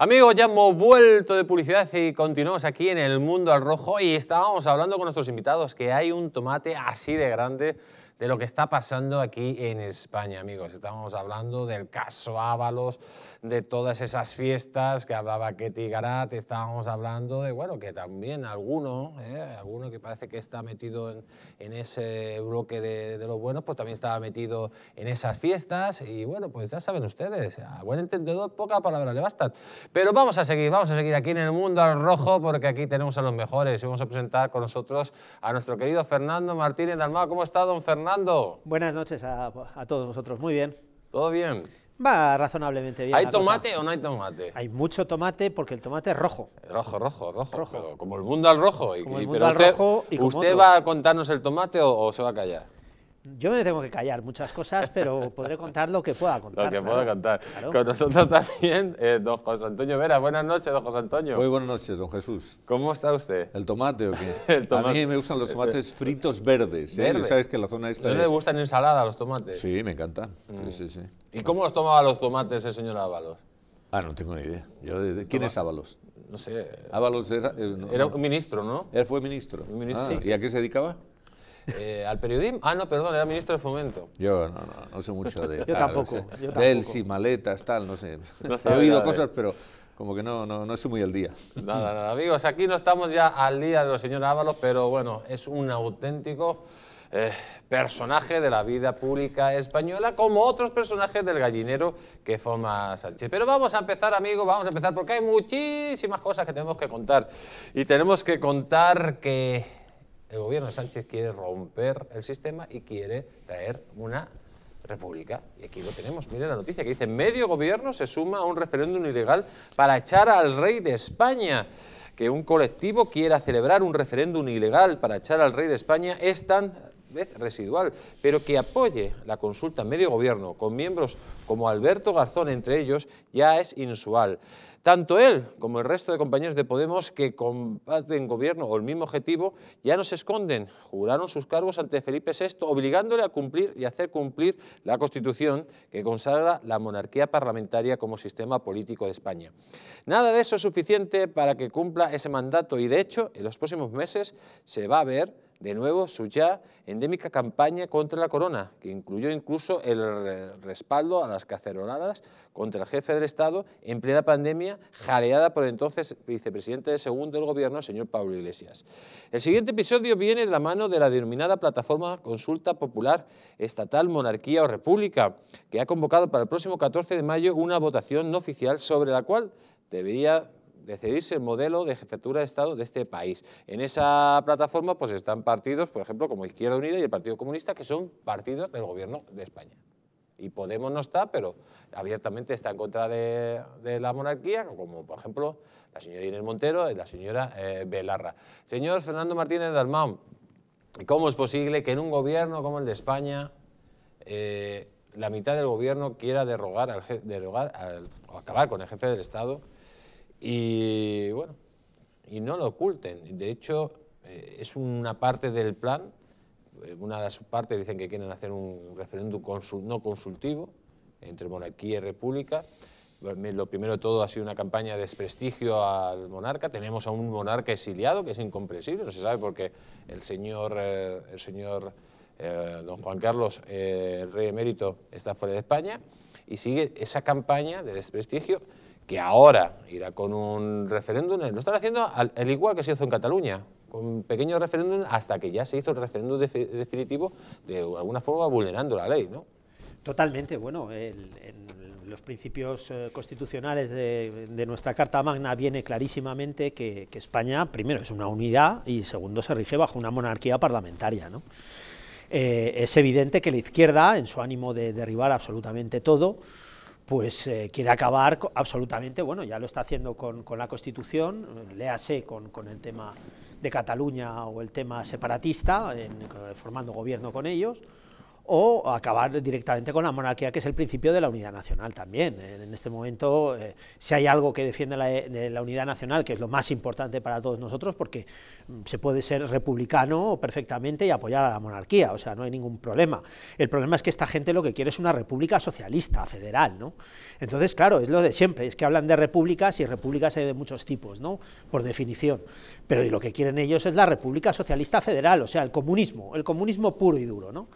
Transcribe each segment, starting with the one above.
Amigos, ya hemos vuelto de publicidad y continuamos aquí en el mundo al rojo y estábamos hablando con nuestros invitados que hay un tomate así de grande de lo que está pasando aquí en España, amigos. Estábamos hablando del caso Ábalos, de todas esas fiestas que hablaba Ketty Garat, estábamos hablando de, bueno, que también alguno, ¿eh? alguno que parece que está metido en, ese bloque de, de, los buenos, pues también estaba metido en esas fiestas y bueno, pues ya saben ustedes, a buen entendedor poca palabra le bastan. Pero vamos a seguir, vamos a seguir aquí en el mundo al rojo porque aquí tenemos a los mejores y vamos a presentar con nosotros a nuestro querido Fernando Martínez Dalmao. ¿Cómo está, don Fernando? Buenas noches a, todos vosotros, muy bien. ¿Todo bien? Va razonablemente bien. ¿Hay tomate o no hay tomate? Hay mucho tomate porque el tomate es rojo. Rojo, rojo, rojo. rojo. como el mundo al rojo. usted, va a contarnos el tomate o se va a callar? Yo me tengo que callar muchas cosas, pero podré contar lo que pueda contar. Lo que pueda contar. Con nosotros también, eh, don José Antonio Vera. Buenas noches, don José Antonio. Muy buenas noches, don Jesús. ¿Cómo está usted? ¿El tomate o A mí me gustan los tomates fritos verdes. ¿eh? Sabes que la zona ¿A gustan ensalada los tomates? Sí, me encantan. Mm. ¿Y cómo los tomaba los tomates el señor Ábalos? Ah, no tengo ni idea. ¿Quién es Ábalos? No sé. Ábalos era... Eh, era un ministro, ¿no? Él fue ministro. Ah, ¿Y a qué se dedicaba? Eh, ¿Al periodismo? Ah, no, perdón, era ministro de Fomento. Yo no, no, no sé mucho de... yo, tampoco, yo tampoco. maletas, tal, no sé. He oído cosas, pero como que no, no, no muy al día. Nada, nada, amigos, aquí no estamos ya al día de los señores Ábalos, pero bueno, es un auténtico... Eh, personaje de la vida pública española, como otros personajes del gallinero que forma Sánchez. Pero vamos a empezar, amigos, vamos a empezar, porque hay muchísimas cosas que tenemos que contar. Y tenemos que contar que el gobierno de Sánchez quiere romper el sistema y quiere traer una república. Y aquí lo tenemos, miren la noticia que dice, medio gobierno se suma a un referéndum ilegal para echar al rey de España. Que un colectivo quiera celebrar un referéndum ilegal para echar al rey de España es tan vez residual, pero que apoye la consulta medio gobierno con miembros como Alberto Garzón entre ellos ya es inusual. Tanto él como el resto de compañeros de Podemos que comparten gobierno o el mismo objetivo ya no se esconden. Juraron sus cargos ante Felipe VI, obligándole a cumplir y hacer cumplir la Constitución que consagra la monarquía parlamentaria como sistema político de España. Nada de eso es suficiente para que cumpla ese mandato y, de hecho, en los próximos meses se va a ver de nuevo su ya endémica campaña contra la corona, que incluyó incluso el respaldo a las caceroladas contra el jefe del Estado en plena pandemia, jaleada por entonces vicepresidente segundo del gobierno, señor Pablo Iglesias. El siguiente episodio viene de la mano de la denominada plataforma Consulta Popular Estatal Monarquía o República, que ha convocado para el próximo 14 de mayo una votación no oficial sobre la cual debería decidirse el modelo de jefatura de Estado de este país. En esa plataforma pues están partidos, por ejemplo, como Izquierda Unida y el Partido Comunista, que son partidos del gobierno de España. Y Podemos no está, pero abiertamente está en contra de, la monarquía, como por ejemplo la señora Inés Montero y la señora eh, Belarra. Señor Fernando Martínez Dalmán, ¿cómo es posible que en un gobierno como el de España... Eh, la mitad del gobierno quiera derogar al, o acabar con el jefe del Estado y bueno, y no lo oculten. De hecho, eh, es una parte del plan, eh, una de sus partes dicen que quieren hacer un referéndum no consultivo entre monarquía y república. Lo primero de todo ha sido una campaña de desprestigio al monarca. Tenemos a un monarca exiliado que es incomprensible, no se sabe por qué el señor, eh, el señor don Juan Carlos, el rey emérito, está fuera de España. Y sigue esa campaña de desprestigio que ahora irá con un referéndum, lo están haciendo al, igual que se hizo en Cataluña, con pequeños referéndum hasta que ya se hizo el referéndum definitivo, de alguna forma vulnerando la ley, ¿no? Totalmente, bueno, en los principios eh, constitucionales de, nuestra Carta Magna viene clarísimamente que, España, primero, es una unidad y segundo, se rige bajo una monarquía parlamentaria, eh, es evidente que la izquierda, en su ánimo de derribar absolutamente todo, pues eh, quiere acabar absolutamente, bueno, ya lo está haciendo con, la Constitución, léase con, con, el tema de Cataluña o el tema separatista, en, formando gobierno con ellos, o acabar directamente con la monarquía, que es el principio de la unidad nacional también. En este momento, eh, si hay algo que defiende eh, la, unidad nacional, que es lo más importante para todos nosotros, porque mm, se puede ser republicano perfectamente y apoyar a la monarquía, o sea, no hay ningún problema. El problema es que esta gente lo que quiere es una república socialista, federal, ¿no? Entonces, claro, es lo de siempre, es que hablan de repúblicas y repúblicas hay de muchos tipos, ¿no? Por definición. Pero lo que quieren ellos es la república socialista federal, o sea, el comunismo, el comunismo puro y duro, ¿no?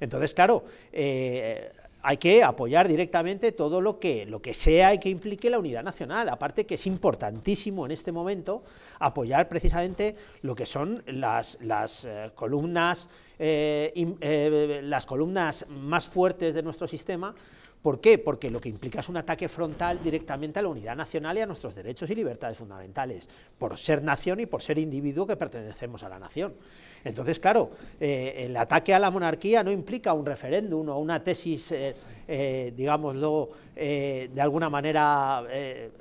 Entonces, claro, eh, hay que apoyar directamente todo lo que, lo que sea y que implique la unidad nacional. Aparte que es importantísimo en este momento apoyar precisamente lo que son las, las eh, columnas eh, las columnas más fuertes de nuestro sistema. ¿Por qué? Porque lo que implica es un ataque frontal directamente a la unidad nacional y a nuestros derechos y libertades fundamentales, por ser nación y por ser individuo que pertenecemos a la nación. Entonces, claro, eh, el ataque a la monarquía no implica un referéndum o una tesis, eh, eh, digámoslo, de alguna manera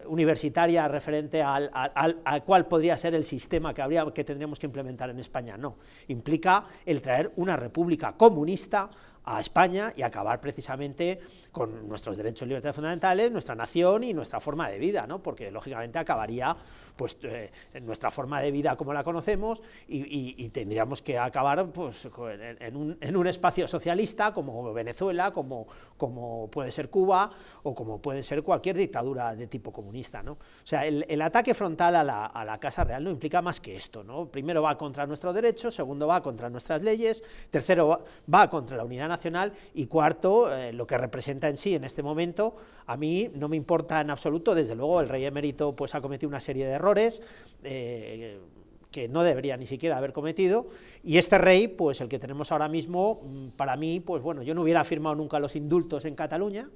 universitaria referente al, al, cual podría ser el sistema que, habría, que tendríamos que implementar en España. No, implica el traer una república comunista a España y acabar precisamente con nuestros derechos y libertades fundamentales, nuestra nación y nuestra forma de vida, ¿no? porque lógicamente acabaría pues, eh, nuestra forma de vida como la conocemos y, tendríamos que acabar pues, en, un, espacio socialista como Venezuela, como, como puede ser Cuba o como puede ser cualquier dictadura de tipo comunista. ¿no? O sea, el, ataque frontal a la, Casa Real no implica más que esto. ¿no? Primero va contra nuestro derecho, segundo va contra nuestras leyes, tercero va, contra la unidad nacional y cuarto, eh, lo que representa en sí en este momento, a mí no me importa en absoluto, desde luego el rey emérito pues, ha cometido una serie de errores eh, que no debería ni siquiera haber cometido, y este rey, pues el que tenemos ahora mismo, mm, para mí, pues bueno, yo no hubiera firmado nunca los indultos en Cataluña,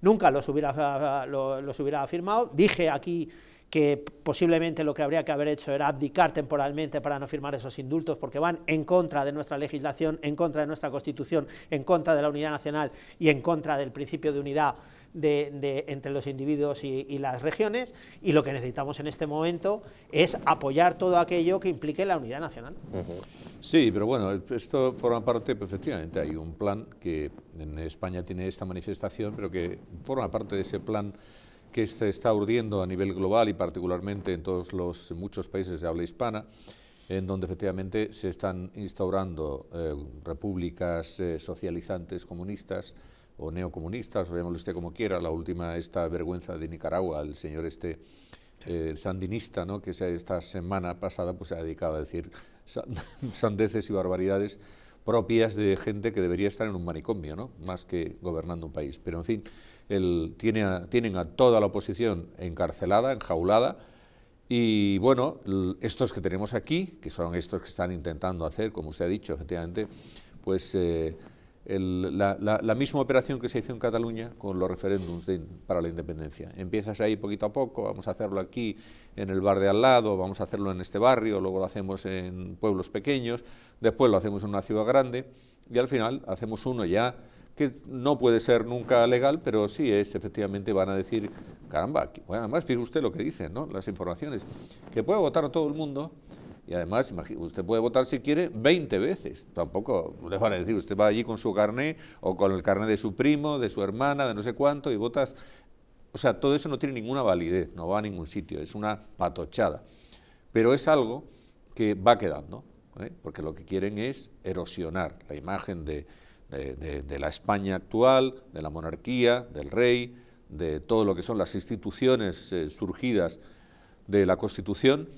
nunca los hubiera, los hubiera firmado. Dije aquí que posiblemente lo que habría que haber hecho era abdicar temporalmente para no firmar esos indultos, porque van en contra de nuestra legislación, en contra de nuestra Constitución, en contra de la unidad nacional y en contra del principio de unidad de, entre los individuos y, las regiones, y lo que necesitamos en este momento es apoyar todo aquello que implique la unidad nacional. Sí, pero bueno, esto forma parte, pues, efectivamente, hay un plan que en España tiene esta manifestación, pero que forma parte de ese plan que se está urdiendo a nivel global y particularmente en todos los muchos países de habla hispana, en donde efectivamente se están instaurando eh, repúblicas eh, socializantes comunistas o neocomunistas, o llámelo usted como quiera, la última esta vergüenza de Nicaragua, el señor este eh, sandinista, ¿no? que esta semana pasada pues, se ha dedicado a decir sandeces y barbaridades propias de gente que debería estar en un manicomio, ¿no? más que gobernando un país. Pero en fin, tiene a, tienen a toda la oposición encarcelada, enjaulada, y bueno, estos que tenemos aquí, que son estos que están intentando hacer, como usted ha dicho, efectivamente, pues... Eh, la, misma operación que se hizo en Cataluña con los referéndums para la independencia. Empiezas ahí poquito a poco, vamos a hacerlo aquí en el bar de al lado, vamos a hacerlo en este barrio, luego lo hacemos en pueblos pequeños, después lo hacemos en una ciudad grande y al final hacemos uno ya que no puede ser nunca legal, pero sí es, efectivamente, van a decir, caramba, además, fíjese usted lo que dice ¿no? las informaciones, que puede votar todo el mundo, y además, usted puede votar si quiere 20 veces. Tampoco le van a decir, usted va allí con su carné o con el carné de su primo, de su hermana, de no sé cuánto, y votas. O sea, todo eso no tiene ninguna validez, no va a ningún sitio, es una patochada. Pero es algo que va quedando, ¿eh? porque lo que quieren es erosionar la imagen de, la España actual, de la monarquía, del rey, de todo lo que son las instituciones eh, surgidas de la Constitución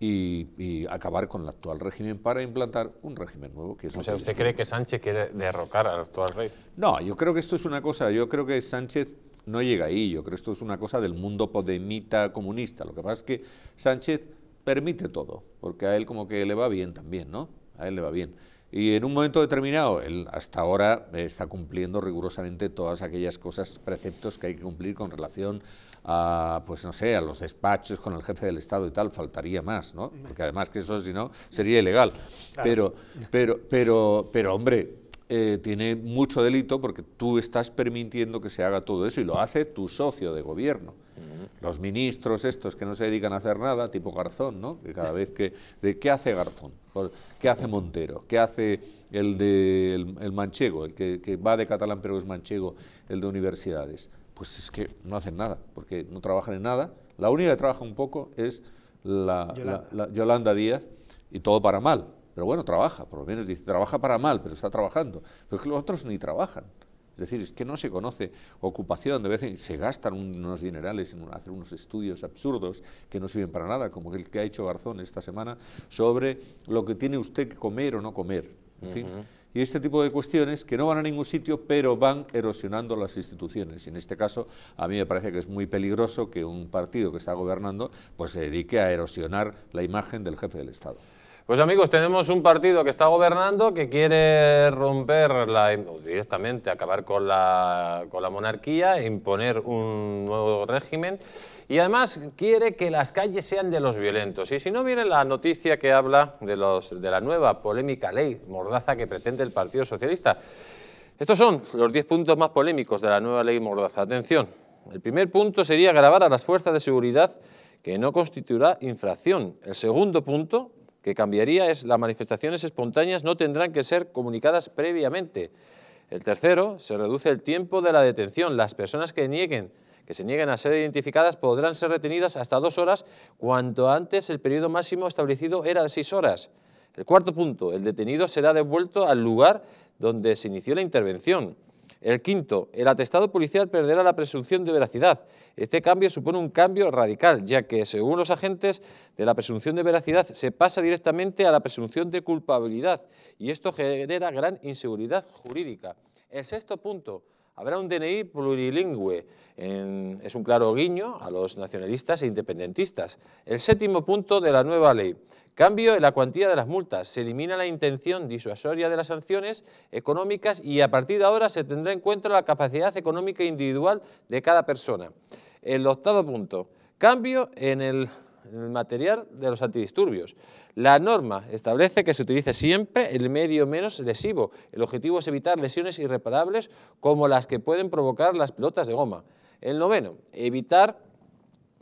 y, acabar con el actual régimen para implantar un régimen nuevo. Que o sea, ¿usted cree que Sánchez quiere derrocar al actual rey? No, yo creo que esto es una cosa, yo creo que Sánchez no llega ahí, yo creo que esto es una cosa del mundo podemita comunista. Lo que pasa es que Sánchez permite todo, porque a él como que le va bien también, ¿no? A él le va bien. Y en un momento determinado, él hasta ahora está cumpliendo rigurosamente todas aquellas cosas, preceptos que hay que cumplir con relación a, pues no sé, a los despachos con el jefe del Estado y tal, faltaría más, ¿no? Porque además que eso si no sería ilegal. Pero, pero, pero, pero hombre, eh, tiene mucho delito porque tú estás permitiendo que se haga todo eso y lo hace tu socio de gobierno. Los ministros estos que no se dedican a hacer nada, tipo Garzón, ¿no? Que cada vez que... De, ¿Qué hace Garzón? ¿Qué hace Montero? ¿Qué hace el de el, manchego, el que, que va de catalán pero es manchego, el de universidades? pues es que no hacen nada, porque no trabajan en nada. La única que trabaja un poco es la Yolanda. Díaz y todo para mal. Pero bueno, trabaja, por lo menos dice, trabaja para mal, pero está trabajando. Pero es que los otros ni trabajan. Es decir, es que no se conoce ocupación, de veces se gastan unos dinerales en hacer unos estudios absurdos que no sirven para nada, como el que ha hecho Garzón esta semana, sobre lo que tiene usted que comer o no comer. En fin, y este tipo de cuestiones que no van a ningún sitio, pero van erosionando las instituciones. Y en este caso, a mí me parece que es muy peligroso que un partido que está gobernando pues se dedique a erosionar la imagen del jefe del Estado. Pues amigos, tenemos un partido que está gobernando, que quiere romper la, directamente, acabar con la, con la monarquía, imponer un nuevo régimen y además quiere que las calles sean de los violentos. Y si no viene la noticia que habla de, los, de la nueva polémica ley Mordaza que pretende el Partido Socialista. Estos son los 10 puntos más polémicos de la nueva ley Mordaza. Atención, el primer punto sería grabar a las fuerzas de seguridad que no constituirá infracción. El segundo punto, que cambiaría es las manifestaciones espontáneas no tendrán que ser comunicadas previamente. El tercero, se reduce el tiempo de la detención. Las personas que nieguen que se nieguen a ser identificadas podrán ser retenidas hasta dos horas, cuanto antes el periodo máximo establecido era de seis horas. El cuarto punto, el detenido será devuelto al lugar donde se inició la intervención. El quinto, el atestado policial perderá la presunción de veracidad. Este cambio supone un cambio radical, ya que, según los agentes, de la presunción de veracidad se pasa directamente a la presunción de culpabilidad y esto genera gran inseguridad jurídica. El sexto punto, Habrá un DNI plurilingüe. es un claro guiño a los nacionalistas e independentistas. El séptimo punto de la nueva ley. Cambio en la cuantía de las multas. Se elimina la intención disuasoria de las sanciones económicas y a partir de ahora se tendrá en cuenta la capacidad económica individual de cada persona. El octavo punto. Cambio en el material de los antidisturbios. La norma establece que se utilice siempre el medio menos lesivo. El objetivo es evitar lesiones irreparables como las que pueden provocar las pelotas de goma. El noveno, evitar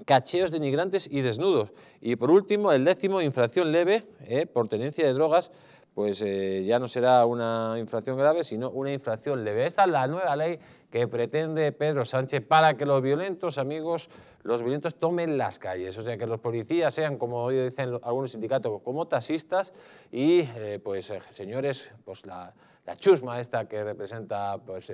cacheos denigrantes y desnudos. Y por último, el décimo, infracción leve eh, por tenencia de drogas pues eh, ya no será una infracción grave, sino una infracción leve. Esta es la nueva ley que pretende Pedro Sánchez para que los violentos, amigos, los violentos tomen las calles. O sea, que los policías sean, como dicen algunos sindicatos, como taxistas y, eh, pues, eh, señores, pues la, chusma esta que representa, pues...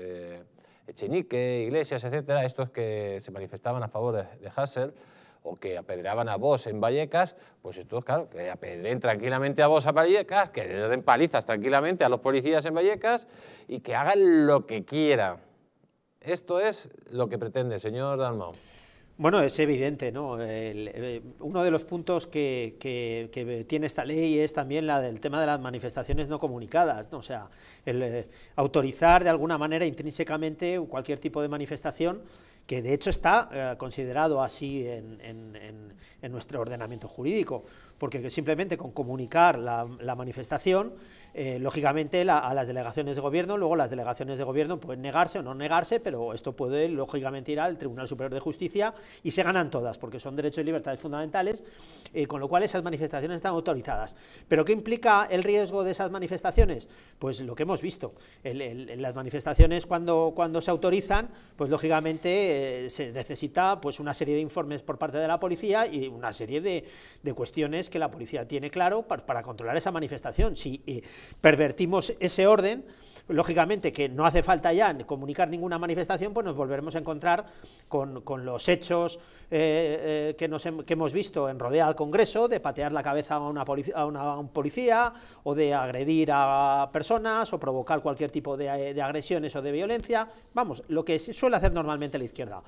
Echenique, Iglesias, etcétera, estos que se manifestaban a favor de Hassel, o que apedreaban a vos en Vallecas, pues es claro, que apedreen tranquilamente a vos a Vallecas, que den palizas tranquilamente a los policías en Vallecas y que hagan lo que quiera. Esto es lo que pretende, señor Dalmau. Bueno, es evidente, ¿no? Eh, uno de los puntos que, tiene esta ley es también la del tema de las manifestaciones no comunicadas, ¿no? O sea, el eh, autorizar de alguna manera intrínsecamente cualquier tipo de manifestación que de hecho está eh, considerado así en, nuestro ordenamiento jurídico, porque simplemente con comunicar la, la manifestación eh, lógicamente a las delegaciones de gobierno, luego las delegaciones de gobierno pueden negarse o no negarse, pero esto puede lógicamente ir al Tribunal Superior de Justicia y se ganan todas, porque son derechos y libertades fundamentales, eh, con lo cual esas manifestaciones están autorizadas. ¿Pero qué implica el riesgo de esas manifestaciones? Pues lo que hemos visto, las manifestaciones cuando, cuando se autorizan, pues lógicamente eh, se necesita pues una serie de informes por parte de la policía y una serie de, cuestiones que la policía tiene claro para, controlar esa manifestación. Si, pervertimos ese orden lógicamente que no hace falta ya comunicar ninguna manifestación, pues nos volveremos a encontrar con, los hechos eh, eh, que, nos que hemos visto en rodea al Congreso, de patear la cabeza a, una a, un policía, o de agredir a personas, o provocar cualquier tipo de, eh, agresiones o de violencia, vamos, lo que suele hacer normalmente la izquierda.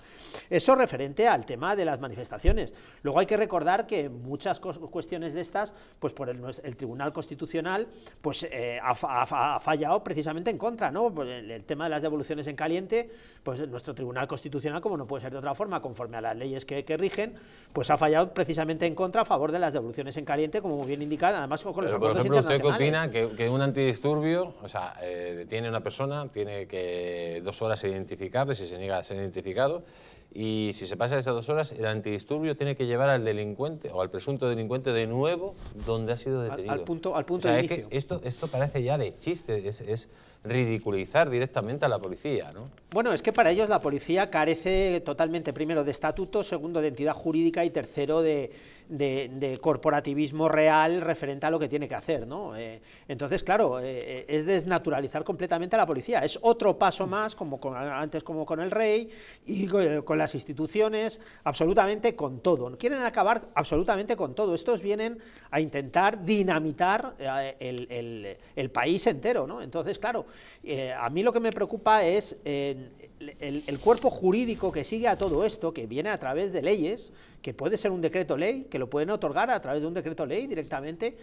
Eso referente al tema de las manifestaciones. Luego hay que recordar que muchas cuestiones de estas, pues por el, Tribunal Constitucional, pues ha fallado precisamente en contra, ¿no? Pues el, tema de las devoluciones en caliente, pues nuestro Tribunal Constitucional, como no puede ser de otra forma, conforme a las leyes que, rigen, pues ha fallado precisamente en contra a favor de las devoluciones en caliente, como bien indican, además con, los Pero, por ejemplo, ¿Usted qué opina que, un antidisturbio, o sea, eh, una persona, tiene que dos horas identificarle si se niega a ser identificado, y si se pasa esas dos horas, el antidisturbio tiene que llevar al delincuente o al presunto delincuente de nuevo donde ha sido detenido. Al, punto, al punto de inicio. esto, esto parece ya de chiste, es, ridiculizar directamente a la policía, ¿no? Bueno, es que para ellos la policía carece totalmente, primero, de estatuto, segundo, de entidad jurídica y tercero, de de, corporativismo real referente a lo que tiene que hacer. ¿no? Eh, entonces, claro, eh, eh, es desnaturalizar completamente a la policía. Es otro paso más, como con, antes como con el rey, y con las instituciones, absolutamente con todo. Quieren acabar absolutamente con todo. Estos vienen a intentar dinamitar el, el, país entero. ¿no? Entonces, claro, a mí lo que me preocupa es el, cuerpo jurídico que sigue a todo esto, que viene a través de leyes, que puede ser un decreto ley, que lo pueden otorgar a través de un decreto ley directamente,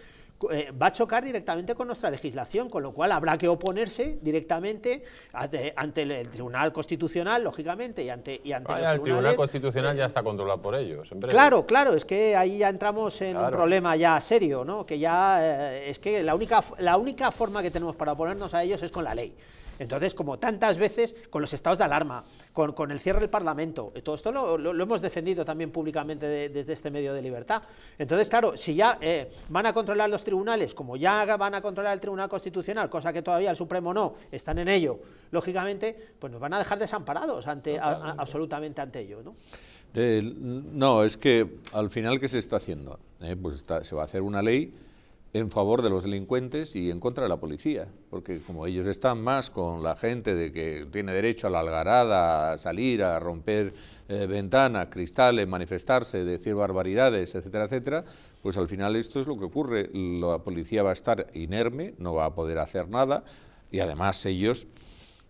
eh, va a chocar directamente con nuestra legislación, con lo cual habrá que oponerse directamente ante, el Tribunal Constitucional, lógicamente, y ante, y ante El Tribunal Constitucional ya eh, está controlado por ellos. Claro, claro, es que ahí ya entramos en un problema ya serio, ¿no? que ya eh, es que la única, la única forma que tenemos para oponernos a ellos es con la ley. Entonces, como tantas veces, con los estados de alarma, con, con el cierre del Parlamento, todo esto lo, hemos defendido también públicamente desde este medio de libertad. Entonces, claro, si ya van a controlar los tribunales, como ya van a controlar el Tribunal Constitucional, cosa que todavía el Supremo no, están en ello, lógicamente, pues nos van a dejar desamparados ante, absolutamente ante ello. ¿no? Eh, no, es que al final, ¿qué se está haciendo? Eh, pues se va a hacer una ley en favor de los delincuentes y en contra de la policía, porque como ellos están más con la gente de que tiene derecho a la algarada, a salir, a romper eh, ventanas, cristales, manifestarse, decir barbaridades, etcétera, etcétera, pues al final esto es lo que ocurre, la policía va a estar inerme, no va a poder hacer nada y además ellos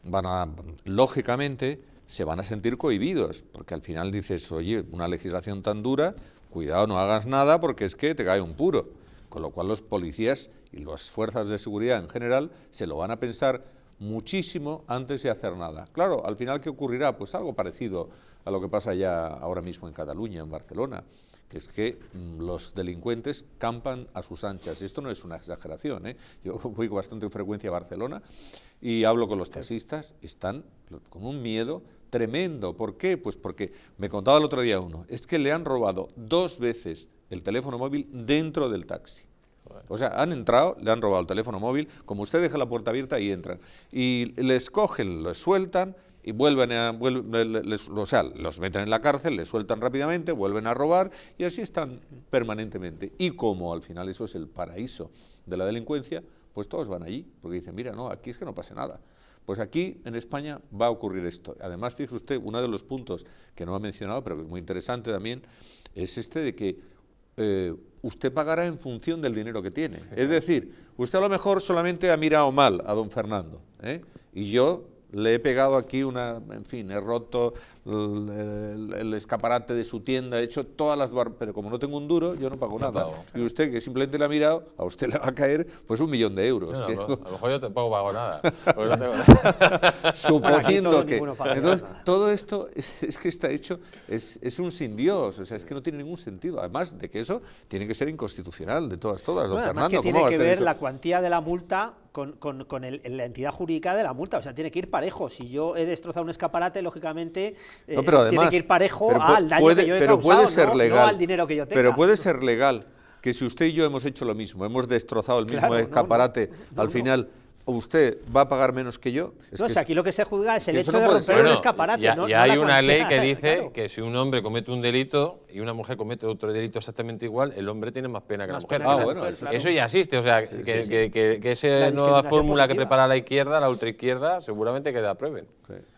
van a, lógicamente, se van a sentir cohibidos, porque al final dices, oye, una legislación tan dura, cuidado, no hagas nada porque es que te cae un puro. Con lo cual los policías y las fuerzas de seguridad en general se lo van a pensar muchísimo antes de hacer nada. Claro, al final, ¿qué ocurrirá? Pues algo parecido a lo que pasa ya ahora mismo en Cataluña, en Barcelona que es que mm, los delincuentes campan a sus anchas. esto no es una exageración. ¿eh? Yo voy bastante frecuencia a Barcelona y hablo con los taxistas, están con un miedo tremendo. ¿Por qué? Pues porque me contaba el otro día uno, es que le han robado dos veces el teléfono móvil dentro del taxi. O sea, han entrado, le han robado el teléfono móvil, como usted deja la puerta abierta y entran. Y les cogen, los sueltan y vuelven a, o sea, los meten en la cárcel, les sueltan rápidamente, vuelven a robar y así están permanentemente. Y como al final eso es el paraíso de la delincuencia, pues todos van allí, porque dicen, mira, no, aquí es que no pase nada. Pues aquí en España va a ocurrir esto. Además, fíjese usted, uno de los puntos que no ha mencionado, pero que es muy interesante también, es este de que eh, usted pagará en función del dinero que tiene. Es decir, usted a lo mejor solamente ha mirado mal a don Fernando, ¿eh? y yo le he pegado aquí una, en fin, he roto el, escaparate de su tienda, he hecho todas las pero como no tengo un duro, yo no pago nada. Y usted que simplemente le ha mirado, a usted le va a caer pues un millón de euros. a lo mejor yo tampoco pago nada. Suponiendo que... todo esto es, que está hecho, es, es un sin Dios, o sea, es que no tiene ningún sentido. Además de que eso tiene que ser inconstitucional, de todas, todas, don Fernando. Que tiene que ver la cuantía de la multa con, con, la entidad jurídica de la multa, o sea, tiene que ir parejo. Si yo he destrozado un escaparate, lógicamente eh, tiene que ir parejo al daño que yo he ser legal, dinero que yo tenga. Pero puede ser legal que si usted y yo hemos hecho lo mismo, hemos destrozado el mismo escaparate, al final usted va a pagar menos que yo. Es no, aquí lo que se juzga es el hecho de romper el un escaparate. no, ya hay una ley que dice que si un hombre comete un delito y una mujer comete otro delito exactamente igual, el hombre tiene más pena que la mujer. Ah, eso, ya existe, o sea, que, esa nueva fórmula que prepara la izquierda, la ultraizquierda, seguramente queda la aprueben.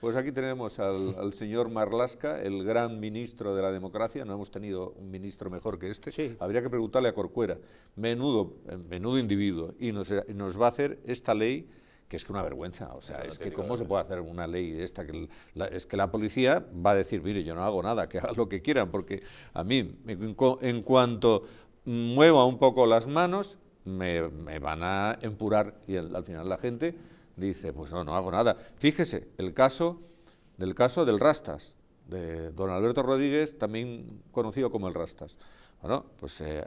Pues aquí tenemos al, señor Marlasca, el gran ministro de la democracia, no hemos tenido un ministro mejor que este, habría que preguntarle a Corcuera, menudo, eh, menudo individuo, y eh, nos va a hacer esta ley que es que una vergüenza. O sea, es que cómo se puede hacer una ley de esta, que es que la policía va a decir, mire, yo no hago nada, que haga lo que quieran, porque a mí, en, cuanto mueva un poco las manos, me, van a empurar y al final la gente dice, pues no, no hago nada. Fíjese, el caso del caso del Rastas, de don Alberto Rodríguez, también conocido como el Rastas. Bueno, pues eh,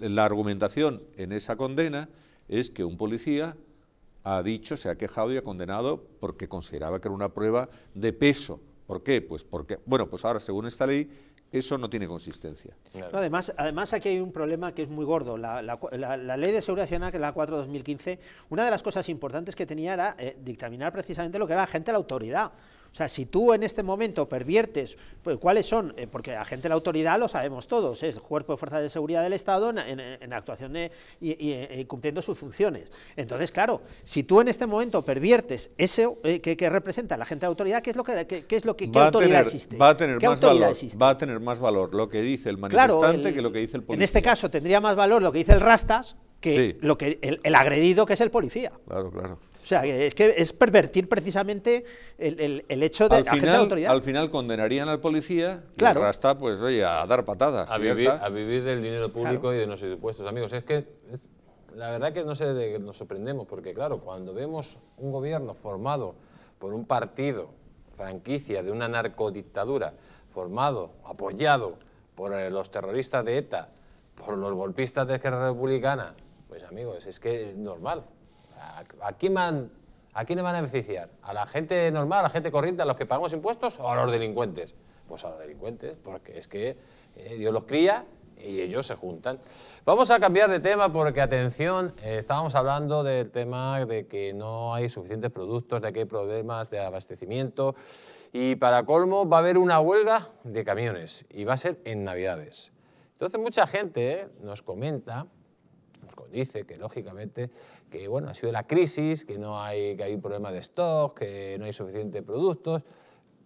la argumentación en esa condena es que un policía ha dicho, se ha quejado y ha condenado porque consideraba que era una prueba de peso. ¿Por qué? Pues porque, bueno, pues ahora según esta ley eso no tiene consistencia. además, además, aquí hay un problema que es muy gordo. La, ley de seguridad nacional, que es la 4-2015, una de las cosas importantes que tenía era eh, dictaminar precisamente lo que era la gente la autoridad. O sea, si tú en este momento perviertes, pues, ¿cuáles son? Eh, porque porque agente de la autoridad lo sabemos todos, es el cuerpo de fuerza de seguridad del Estado en, actuación de, eh, y, cumpliendo sus funciones. Entonces, claro, si tú en este momento perviertes ese eh, que, representa la gente de la autoridad, ¿qué es lo que, qué es lo que autoridad existe? Va a tener más valor, lo que dice el manifestante que lo que dice el policía. En este caso tendría más valor lo que dice el Rastas que lo que el agredido que es el policía. Claro, claro. O sea, es que es pervertir precisamente el, hecho de al autoridad. Al final condenarían al policía y pues, oye, a dar patadas. A, vivir, del dinero público y de los impuestos. Amigos, es que la verdad que no sé nos sorprendemos, porque claro, cuando vemos un gobierno formado por un partido, franquicia de una narcodictadura, formado, apoyado por eh, los terroristas de ETA, por los golpistas de Esquerra Republicana, pues amigos, es que es normal. ¿A, quién van, ¿A quién le van a beneficiar? ¿A la gente normal, a la gente corriente, a los que pagamos impuestos o a los delincuentes? Pues a los delincuentes, porque es que eh, Dios los cría y ellos se juntan. Vamos a cambiar de tema porque, atención, eh, estábamos hablando del tema de que no hay suficientes productos, de que hay problemas de abastecimiento y para colmo va a haber una huelga de camiones y va a ser en Navidades. Entonces mucha gente eh, nos comenta Dice que lógicamente que bueno, ha sido la crisis, que no hay que hay un problema de stock, que no hay suficiente productos,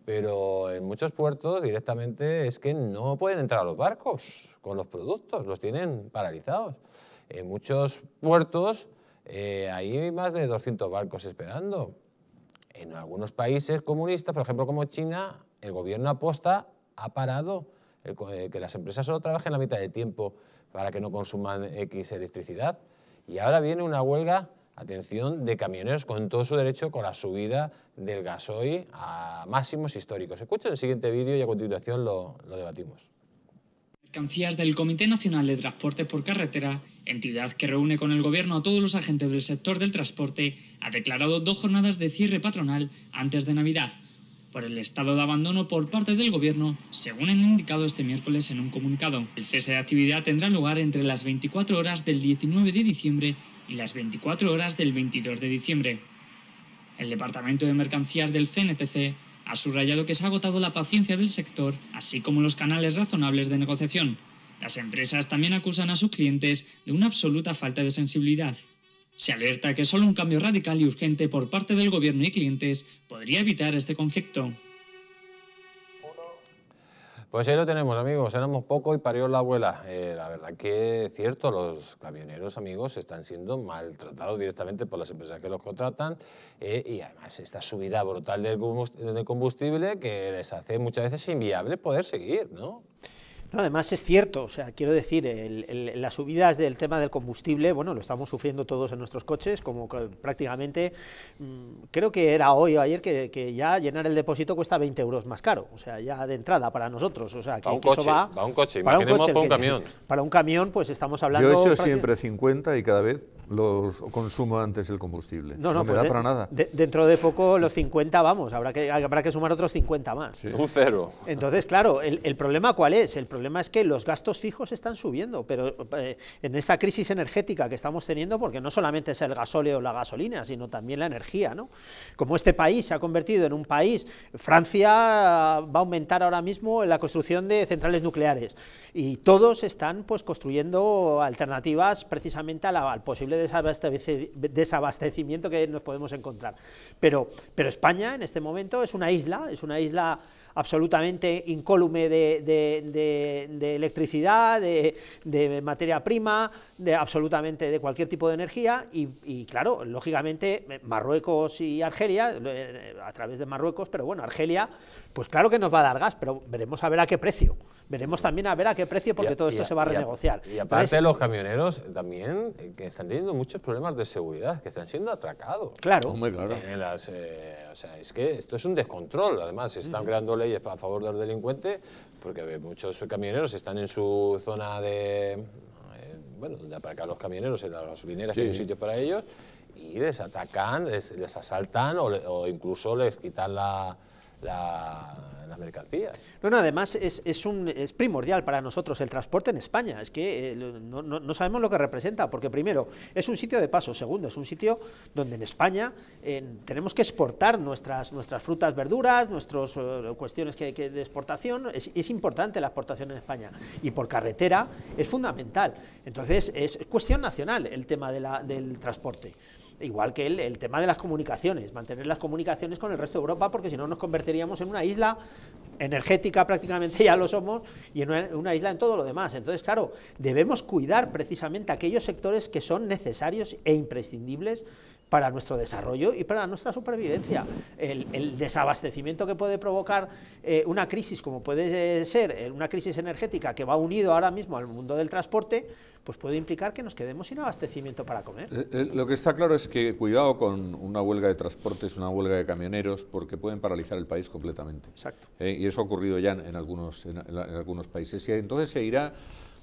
pero en muchos puertos directamente es que no pueden entrar a los barcos con los productos, los tienen paralizados. En muchos puertos eh, hay más de 200 barcos esperando. En algunos países comunistas, por ejemplo como China, el gobierno aposta ha parado eh, que las empresas solo trabajen la mitad de tiempo para que no consuman X electricidad. Y ahora viene una huelga, atención, de camioneros con todo su derecho con la subida del gasoil a máximos históricos. Escuchen el siguiente vídeo y a continuación lo, lo debatimos. Mercancías del Comité Nacional de Transportes por Carretera, entidad que reúne con el Gobierno a todos los agentes del sector del transporte, ha declarado dos jornadas de cierre patronal antes de Navidad por el estado de abandono por parte del gobierno, según han indicado este miércoles en un comunicado. El cese de actividad tendrá lugar entre las 24 horas del 19 de diciembre y las 24 horas del 22 de diciembre. El Departamento de Mercancías del CNTC ha subrayado que se ha agotado la paciencia del sector, así como los canales razonables de negociación. Las empresas también acusan a sus clientes de una absoluta falta de sensibilidad. Se alerta que solo un cambio radical y urgente por parte del gobierno y clientes podría evitar este conflicto. Pues ahí lo tenemos, amigos. Éramos poco y parió la abuela. Eh, la verdad que es cierto, los camioneros, amigos, están siendo maltratados directamente por las empresas que los contratan eh, y además esta subida brutal del combustible que les hace muchas veces inviable poder seguir, ¿no? No, además es cierto, o sea, quiero decir, las subidas del tema del combustible, bueno, lo estamos sufriendo todos en nuestros coches, como prácticamente, mm, creo que era hoy o ayer que, ya llenar el depósito cuesta 20 euros más caro, o sea, ya de entrada para nosotros, o sea, que, eso va... Para un coche, para un, para un camión. Para un camión, pues estamos hablando... Yo he hecho siempre 50 y cada vez los consumo antes el combustible. No, no, pues, eh, para nada. dentro de poco los 50 vamos, habrá que, habrá que sumar otros 50 más. Un cero. Entonces, claro, el, problema cuál es? El problema es que los gastos fijos están subiendo, pero eh, en esta crisis energética que estamos teniendo, porque no solamente es el gasóleo o la gasolina, sino también la energía, ¿no? Como este país se ha convertido en un país, Francia va a aumentar ahora mismo en la construcción de centrales nucleares y todos están pues construyendo alternativas precisamente a la, al posible desabastecimiento que nos podemos encontrar. Pero, pero España en este momento es una isla, es una isla absolutamente incólume de, electricidad, de, materia prima, de absolutamente de cualquier tipo de energía y, claro, lógicamente Marruecos y Argelia, eh, a través de Marruecos, pero bueno, Argelia pues claro que nos va a dar gas, pero veremos a ver a qué precio. Veremos también a ver a qué precio, porque todo esto se va a renegociar. Y, aparte los camioneros también, eh, que están teniendo muchos problemas de seguridad, que están siendo atracados. Claro. Muy claro. Eh, eh, o sea, es que esto es un descontrol. Además, se están mm. creando leyes a favor de los delincuentes, porque muchos camioneros están en su zona de... bueno, donde aparcan los camioneros, en las gasolineras, que hay un sitio para ellos, y les atacan, les, asaltan o, incluso les quitan la, la, mercancías. mercancía. No, además es, es, un, es primordial para nosotros el transporte en España. Es que eh, no, sabemos lo que representa, porque primero, es un sitio de paso. Segundo, es un sitio donde en España tenemos que exportar nuestras, nuestras frutas, verduras, nuestras eh, cuestiones que, de exportación. Es, importante la exportación en España. Y por carretera es fundamental. Entonces, es, cuestión nacional el tema del transporte. Igual que el, tema de las comunicaciones, mantener las comunicaciones con el resto de Europa, porque si no nos convertiríamos en una isla energética prácticamente ya lo somos, y en una, isla en todo lo demás. Entonces, claro, debemos cuidar precisamente aquellos sectores que son necesarios e imprescindibles para nuestro desarrollo y para nuestra supervivencia. El, desabastecimiento que puede provocar eh, una crisis, como puede ser eh, una crisis energética que va unido ahora mismo al mundo del transporte, pues puede implicar que nos quedemos sin abastecimiento para comer. Eh, eh, lo que está claro es que cuidado con una huelga de transportes, una huelga de camioneros, porque pueden paralizar el país completamente. Exacto. Eh, y eso ha ocurrido ya en, algunos, en, algunos países. Y entonces se irá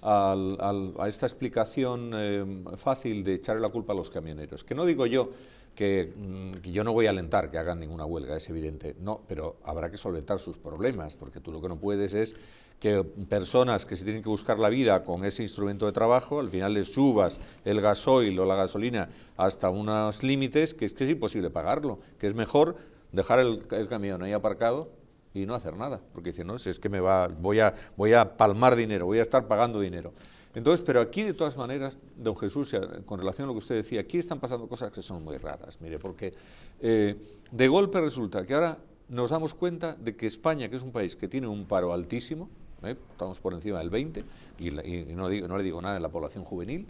a esta explicación fácil de echarle la culpa a los camioneros, que no digo yo que, mm, que, yo no voy a alentar que hagan ninguna huelga, es evidente. No, pero habrá que solventar sus problemas, porque tú lo que no puedes es que personas que se tienen que buscar la vida con ese instrumento de trabajo, al final les subas el gasoil o la gasolina hasta unos límites que es que es imposible pagarlo, que es mejor dejar el, camión ahí aparcado y no hacer nada, porque dicen, no, si es que me va, voy a, voy a palmar dinero, voy a estar pagando dinero. Entonces, pero aquí de todas maneras, don Jesús, con relación a lo que usted decía, aquí están pasando cosas que son muy raras, mire, porque eh, de golpe resulta que ahora nos damos cuenta de que España, que es un país que tiene un paro altísimo, ¿eh? estamos por encima del 20, y, no, le digo nada de la población juvenil,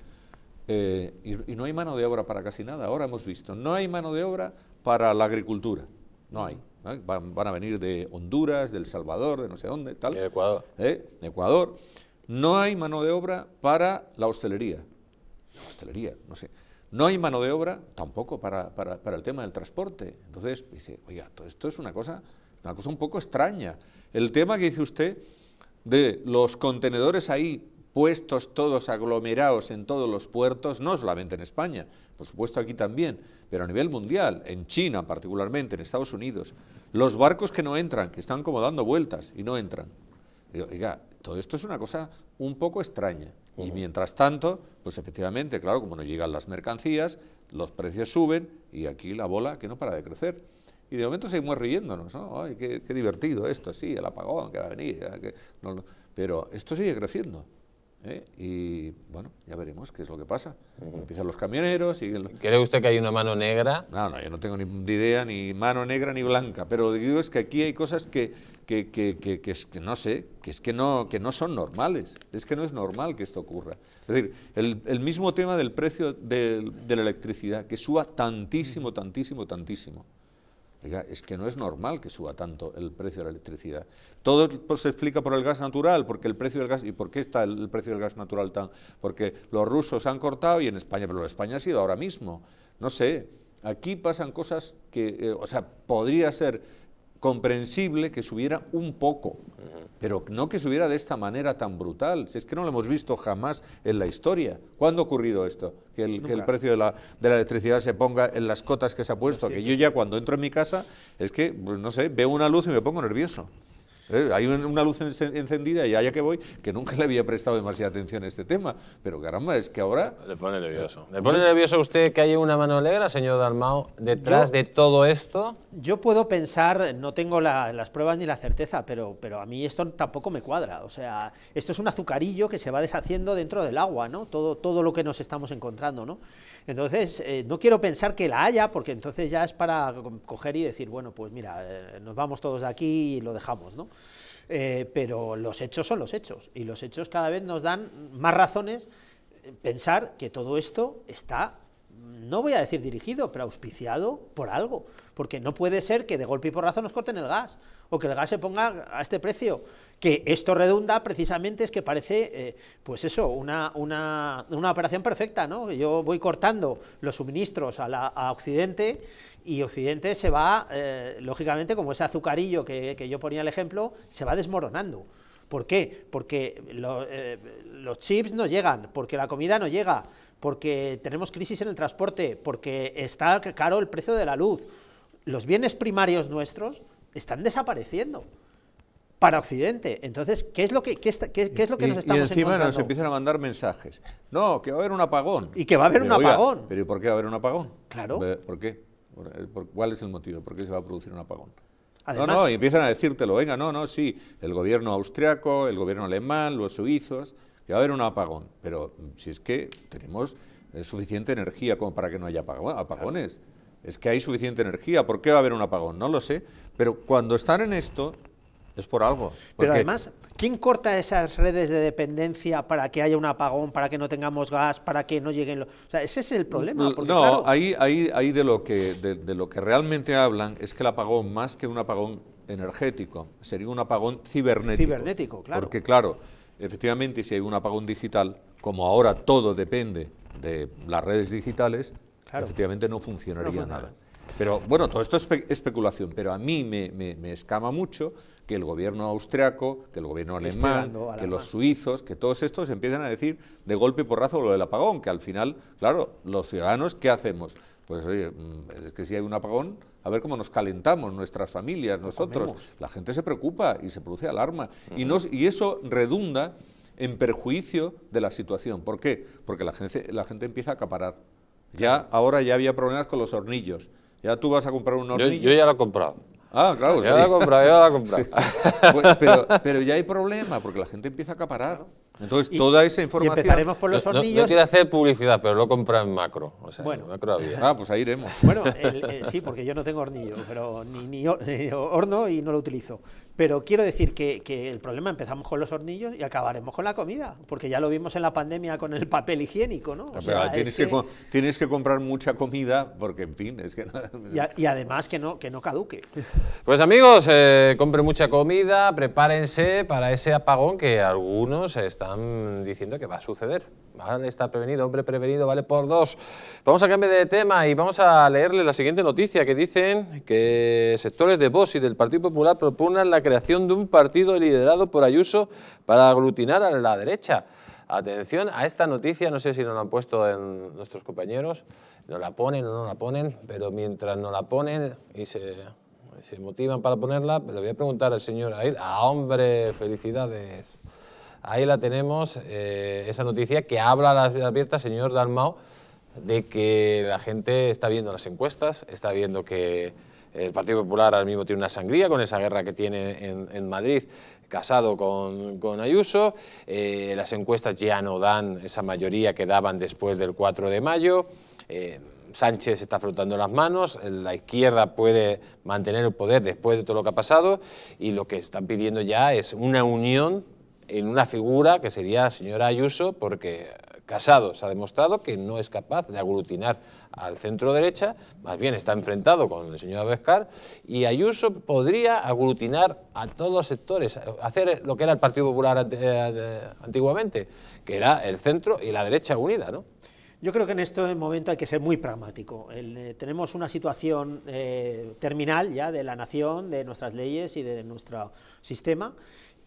eh, y, no hay mano de obra para casi nada. Ahora hemos visto, no hay mano de obra para la agricultura, no hay. Van, a venir de Honduras, del El Salvador, de no sé dónde, tal. De Ecuador. ¿eh? Ecuador. No hay mano de obra para la hostelería. hostelería, no sé. No hay mano de obra tampoco para, para, el tema del transporte. Entonces, dice, oiga, esto es una cosa, una cosa un poco extraña. El tema que dice usted de los contenedores ahí puestos todos aglomerados en todos los puertos, no solamente en España, por supuesto aquí también, pero a nivel mundial, en China particularmente, en Estados Unidos, los barcos que no entran, que están como dando vueltas y no entran. todo esto es una cosa un poco extraña. Y mientras tanto, pues efectivamente, claro, como no llegan las mercancías, los precios suben y aquí la bola que no para de crecer. Y de momento seguimos riéndonos, ¿no? Ay, qué, divertido esto, sí, el apagón que va a venir. Pero esto sigue creciendo. ¿eh? Y bueno, ya veremos qué es lo que pasa. Empiezan los camioneros. Y ¿Cree usted que hay una mano negra? No, no, yo no tengo ni idea, ni mano negra ni blanca. Pero lo que digo es que aquí hay cosas que, que, no sé, que es que no, que no son normales, es que no es normal que esto ocurra. Es decir, el, mismo tema del precio de la electricidad, que suba tantísimo, tantísimo, tantísimo es que no es normal que suba tanto el precio de la electricidad. Todo se explica por el gas natural, porque el precio del gas... ¿Y por qué está el precio del gas natural tan...? Porque los rusos han cortado y en España, pero en España ha sido ahora mismo. No sé, aquí pasan cosas que... Eh, o sea, podría ser comprensible que subiera un poco, pero no que subiera de esta manera tan brutal. Si es que no lo hemos visto jamás en la historia. ¿Cuándo ha ocurrido esto? Que el, precio de la, electricidad se ponga en las cotas que se ha puesto. Que yo ya cuando entro en mi casa, es que, pues, no sé, veo una luz y me pongo nervioso. Eh, hay una luz encendida y allá que voy, que nunca le había prestado demasiada atención a este tema. Pero caramba, es que ahora... Le pone eh, nervioso. ¿Le pone nervioso a usted que haya una mano alegre, señor Dalmao, detrás de todo esto? Yo puedo pensar, no tengo las pruebas ni la certeza, pero, pero a mí esto tampoco me cuadra. O sea, esto es un azucarillo que se va deshaciendo dentro del agua, ¿no? Todo, todo lo que nos estamos encontrando, ¿no? Entonces, eh, no quiero pensar que la haya, porque entonces ya es para coger y decir, bueno, pues mira, eh, nos vamos todos de aquí y lo dejamos, ¿no? Eh, pero los hechos son los hechos, y los hechos cada vez nos dan más razones pensar que todo esto está, no voy a decir dirigido, pero auspiciado por algo porque no puede ser que de golpe y porrazo nos corten el gas, o que el gas se ponga a este precio, que esto redunda precisamente es que parece, eh, pues eso, una, operación perfecta, ¿no? Yo voy cortando los suministros a, Occidente y Occidente se va, eh, lógicamente, como ese azucarillo que, yo ponía el ejemplo, se va desmoronando. ¿Por qué? Porque eh, los chips no llegan, porque la comida no llega, porque tenemos crisis en el transporte, porque está caro el precio de la luz, los bienes primarios nuestros están desapareciendo para Occidente. Entonces, ¿qué es lo que, es lo que nos estamos Y encima nos empiezan a mandar mensajes. No, que va a haber un apagón. Y que va a haber un apagón. pero ¿y por qué va a haber un apagón? Claro. ¿Por qué? Eh, ¿Cuál es el motivo? ¿Por qué se va a producir un apagón? no, no, y empiezan a decírtelo. Venga, no, no, sí, el gobierno austriaco, el gobierno alemán, los suizos, que va a haber un apagón. Pero mm, si es que tenemos eh, suficiente energía como para que no haya apagones es que hay suficiente energía, ¿por qué va a haber un apagón? No lo sé, pero cuando están en esto es por algo. Pero además, ¿quién corta esas redes de dependencia para que haya un apagón, para que no tengamos gas, para que no lleguen los... O sea, ese es el problema. no, ahí, ahí, de, lo que, de, de lo que realmente hablan es que el apagón, más que un apagón energético, sería un apagón cibernético. Cibernético, claro. Porque claro, efectivamente si hay un apagón digital, como ahora todo depende de las redes digitales, efectivamente no funcionaría nada. Pero bueno, todo esto es especulación, pero a mí me, escama mucho que el gobierno austriaco, que el gobierno alemán, que los suizos, que todos estos empiezan a decir de golpe y porrazo lo del apagón, que al final, claro, los ciudadanos, ¿qué hacemos? Pues oye, mm, es que si hay un apagón, a ver cómo nos calentamos nuestras familias, nosotros. La gente se preocupa y se produce alarma. y, nos, y eso redunda en perjuicio de la situación. ¿Por qué? Porque la gente, la gente empieza a acaparar ya, ahora ya había problemas con los hornillos. Ya tú vas a comprar un hornillo. Yo, ya lo he comprado. Ah, claro. Ya lo he comprado ya lo he comprado. Pues, pero, ya hay problema, porque la gente empieza a acaparar. Entonces, toda esa información... Y empezaremos por los hornillos... No, quiero hacer publicidad, pero lo he en macro. bueno. macro había. Ah, pues ahí iremos. Bueno, sí, porque yo no tengo hornillo, pero ni, ni horno y no lo utilizo. Pero quiero decir que, que, el problema empezamos con los hornillos y acabaremos con la comida, porque ya lo vimos en la pandemia con el papel higiénico, ¿no? O sea, tienes, que, tienes que comprar mucha comida, porque en fin, es que Y, además que no, que no caduque. Pues amigos, eh, compren mucha comida, prepárense para ese apagón que algunos están diciendo que va a suceder. Vale, está prevenido, hombre prevenido, vale por dos. Vamos a cambiar de tema y vamos a leerle la siguiente noticia que dicen que sectores de Vox y del Partido Popular proponen la creación de un partido liderado por Ayuso para aglutinar a la derecha. Atención a esta noticia, no sé si nos la han puesto en nuestros compañeros, nos la ponen o no la ponen, pero mientras nos la ponen y se, se motivan para ponerla, le voy a preguntar al señor Ail, a hombre, felicidades! Ahí la tenemos, eh, esa noticia que habla las abiertas, señor Dalmau, de que la gente está viendo las encuestas, está viendo que el Partido Popular ahora mismo tiene una sangría con esa guerra que tiene en, Madrid, casado con, Ayuso. Eh, las encuestas ya no dan esa mayoría que daban después del 4 de mayo. Eh, Sánchez está frotando las manos, la izquierda puede mantener el poder después de todo lo que ha pasado y lo que están pidiendo ya es una unión en una figura que sería señora Ayuso, porque Casado se ha demostrado que no es capaz de aglutinar al centro derecha, más bien está enfrentado con el señor Abascal, y Ayuso podría aglutinar a todos los sectores, hacer lo que era el Partido Popular eh, antiguamente, que era el centro y la derecha unida, ¿no? Yo creo que en este momento hay que ser muy pragmático. Eh, tenemos una situación eh, terminal ya de la nación, de nuestras leyes y de nuestro sistema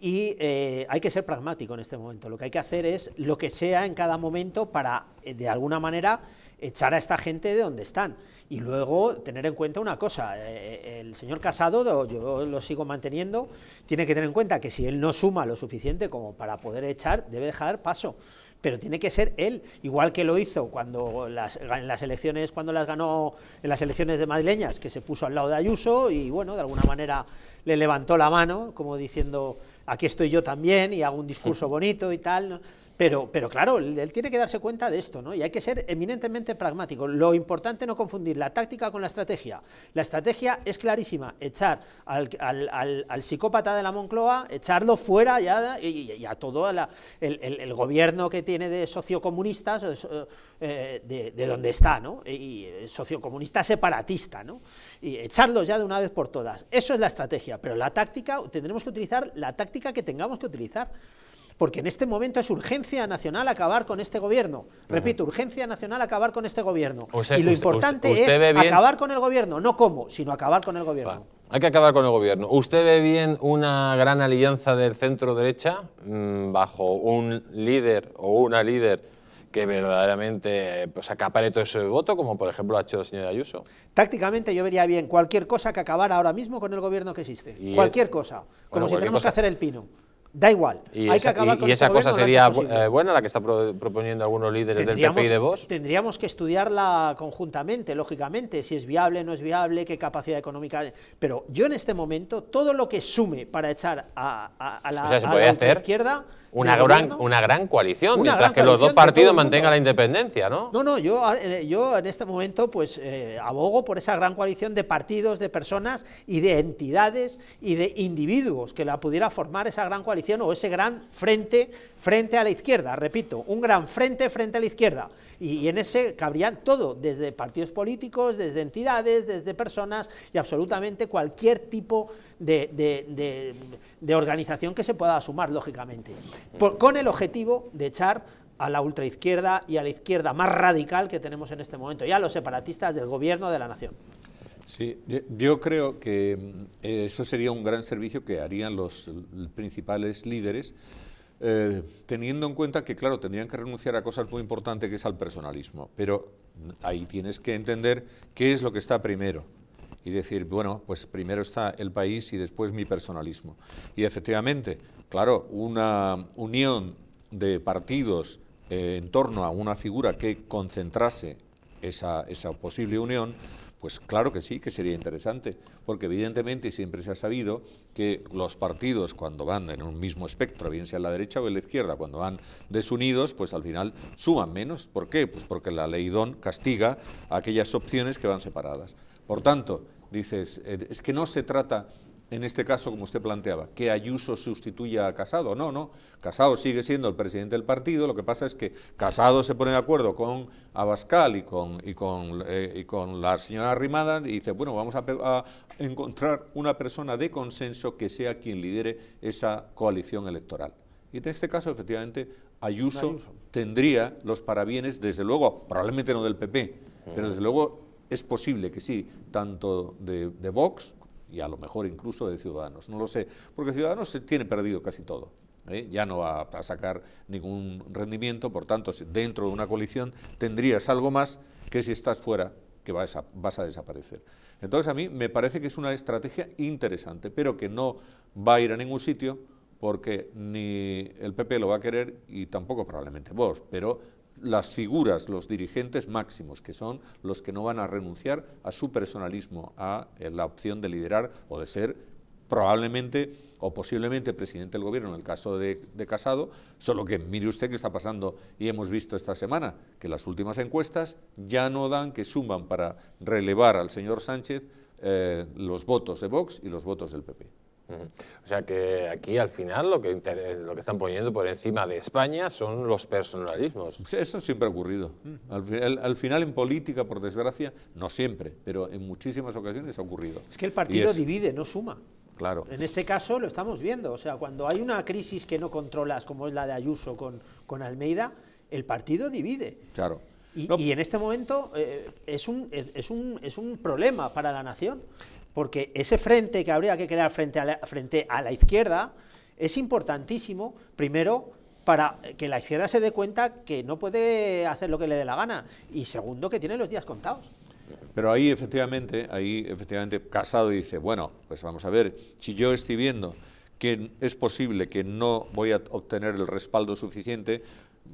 y eh, hay que ser pragmático en este momento. Lo que hay que hacer es lo que sea en cada momento para, eh, de alguna manera, echar a esta gente de donde están. Y luego tener en cuenta una cosa, eh, el señor Casado, yo lo sigo manteniendo, tiene que tener en cuenta que si él no suma lo suficiente como para poder echar, debe dejar paso pero tiene que ser él, igual que lo hizo cuando las, en las elecciones, cuando las ganó en las elecciones de madrileñas, que se puso al lado de Ayuso y bueno, de alguna manera le levantó la mano, como diciendo aquí estoy yo también y hago un discurso bonito y tal. Pero, claro, él tiene que darse cuenta de esto, ¿no? Y hay que ser eminentemente pragmático. Lo importante es no confundir la táctica con la estrategia. La estrategia es clarísima, echar al, psicópata de la Moncloa, echarlo fuera ya y, a todo el, gobierno que tiene de sociocomunistas, eh, de, de, donde está, ¿no? y eh, sociocomunista separatista, Y echarlos ya de una vez por todas. Eso es la estrategia, pero la táctica, tendremos que utilizar la táctica que tengamos que utilizar porque en este momento es urgencia nacional acabar con este gobierno. Repito, urgencia nacional acabar con este gobierno. y lo importante es acabar con el gobierno, no cómo, sino acabar con el gobierno. Hay que acabar con el gobierno. ¿Usted ve bien una gran alianza del centro-derecha mm, bajo un líder o una líder que verdaderamente pues, acapare todo ese voto, como por ejemplo ha hecho el señor Ayuso? Tácticamente yo vería bien cualquier cosa que acabara ahora mismo con el gobierno que existe. cualquier cosa, como si tenemos que hacer el pino. Da igual. Y esa, y este esa cosa sería eh, buena la que está proponiendo algunos líderes del PP y de Vox. Tendríamos que estudiarla conjuntamente, lógicamente, si es viable, no es viable, qué capacidad económica. Pero yo en este momento todo lo que sume para echar a, la, izquierda una gran, una gran coalición, mientras que los dos partidos mantengan la independencia, ¿no? No, no, yo, eh, yo en este momento pues eh, abogo por esa gran coalición de partidos, de personas y de entidades y de individuos que la pudiera formar esa gran coalición o ese gran frente frente a la izquierda, repito, un gran frente frente a la izquierda. Y, en ese cabrían todo, desde partidos políticos, desde entidades, desde personas y absolutamente cualquier tipo de, de organización que se pueda sumar, lógicamente con el objetivo de echar a la ultraizquierda y a la izquierda más radical que tenemos en este momento, ya los separatistas del gobierno de la nación. Sí, yo creo que eh, eso sería un gran servicio que harían los principales líderes, eh, teniendo en cuenta que, claro, tendrían que renunciar a cosas muy importantes, que es al personalismo, pero ahí tienes que entender qué es lo que está primero, y decir, bueno, pues primero está el país y después mi personalismo. Y efectivamente, Claro, una unión de partidos eh, en torno a una figura que concentrase esa, posible unión, pues claro que sí, que sería interesante, porque evidentemente siempre se ha sabido que los partidos cuando van en un mismo espectro, bien sea la derecha o la izquierda, cuando van desunidos, pues al final suman menos. ¿Por qué? Pues porque la ley DON castiga aquellas opciones que van separadas. Por tanto, dices, eh, es que no se trata en este caso, como usted planteaba, que Ayuso sustituya a Casado. No, no, Casado sigue siendo el presidente del partido, lo que pasa es que Casado se pone de acuerdo con Abascal y con, y con, eh, y con la señora Rimada y dice, bueno, vamos a, encontrar una persona de consenso que sea quien lidere esa coalición electoral. Y en este caso, efectivamente, Ayuso, tendría los parabienes, desde luego, probablemente no del PP, pero desde luego es posible que sí, tanto de Vox y a lo mejor incluso de Ciudadanos, no lo sé, porque Ciudadanos se tiene perdido casi todo. ¿eh? Ya no va a sacar ningún rendimiento, por tanto, dentro de una coalición tendrías algo más que si estás fuera, que vas a, vas a desaparecer. Entonces, a mí me parece que es una estrategia interesante, pero que no va a ir a ningún sitio porque ni el PP lo va a querer y tampoco probablemente vos, pero las figuras, los dirigentes máximos, que son los que no van a renunciar a su personalismo, a eh, la opción de liderar o de ser probablemente o posiblemente presidente del gobierno en el caso de, Casado, solo que mire usted qué está pasando y hemos visto esta semana que las últimas encuestas ya no dan que suman para relevar al señor Sánchez eh, los votos de Vox y los votos del PP. O sea que aquí al final lo que, lo que están poniendo por encima de España son los personalismos. Eso siempre ha ocurrido. Mm. Al, final en política, por desgracia, no siempre, pero en muchísimas ocasiones ha ocurrido. Es que el partido divide, no suma. Claro. En este caso lo estamos viendo. O sea, cuando hay una crisis que no controlas, como es la de Ayuso con, con Almeida, el partido divide. Claro. Y, en este momento eh, es, un, es, un, es un problema para la nación porque ese frente que habría que crear frente a la, izquierda es importantísimo, primero, para que la izquierda se dé cuenta que no puede hacer lo que le dé la gana y segundo, que tiene los días contados. Pero ahí efectivamente, ahí efectivamente Casado dice, bueno, pues vamos a ver, si yo estoy viendo que es posible que no voy a obtener el respaldo suficiente,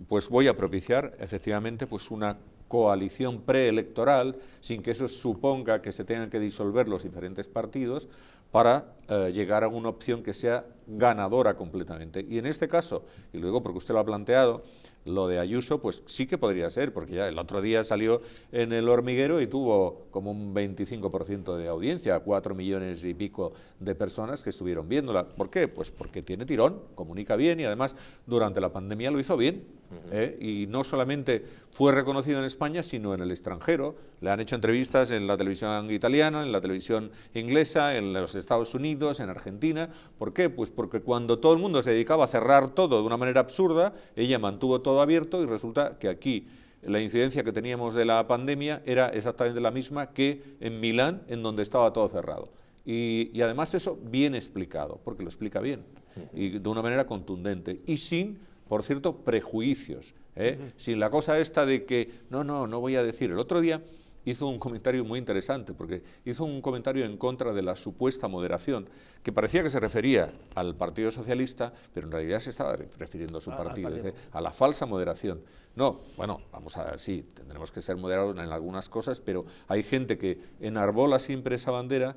pues voy a propiciar efectivamente pues una coalición preelectoral, sin que eso suponga que se tengan que disolver los diferentes partidos, para eh, llegar a una opción que sea ganadora completamente. Y en este caso, y luego porque usted lo ha planteado, lo de Ayuso, pues sí que podría ser, porque ya el otro día salió en el hormiguero y tuvo como un 25% de audiencia, cuatro millones y pico de personas que estuvieron viéndola. ¿Por qué? Pues porque tiene tirón, comunica bien y además durante la pandemia lo hizo bien. ¿eh? Y no solamente fue reconocido en España, sino en el extranjero. Le han hecho entrevistas en la televisión italiana, en la televisión inglesa, en los Estados Unidos, en Argentina. ¿Por qué? Pues porque cuando todo el mundo se dedicaba a cerrar todo de una manera absurda, ella mantuvo todo abierto y resulta que aquí la incidencia que teníamos de la pandemia era exactamente la misma que en Milán, en donde estaba todo cerrado. Y, además eso bien explicado, porque lo explica bien, y de una manera contundente, y sin, por cierto, prejuicios. ¿eh? Sin la cosa esta de que, no, no, no voy a decir. El otro día hizo un comentario muy interesante, porque hizo un comentario en contra de la supuesta moderación, que parecía que se refería al Partido Socialista, pero en realidad se estaba refiriendo a su ah, partido, a la falsa moderación. No, bueno, vamos a ver, sí, tendremos que ser moderados en algunas cosas, pero hay gente que enarbola siempre esa bandera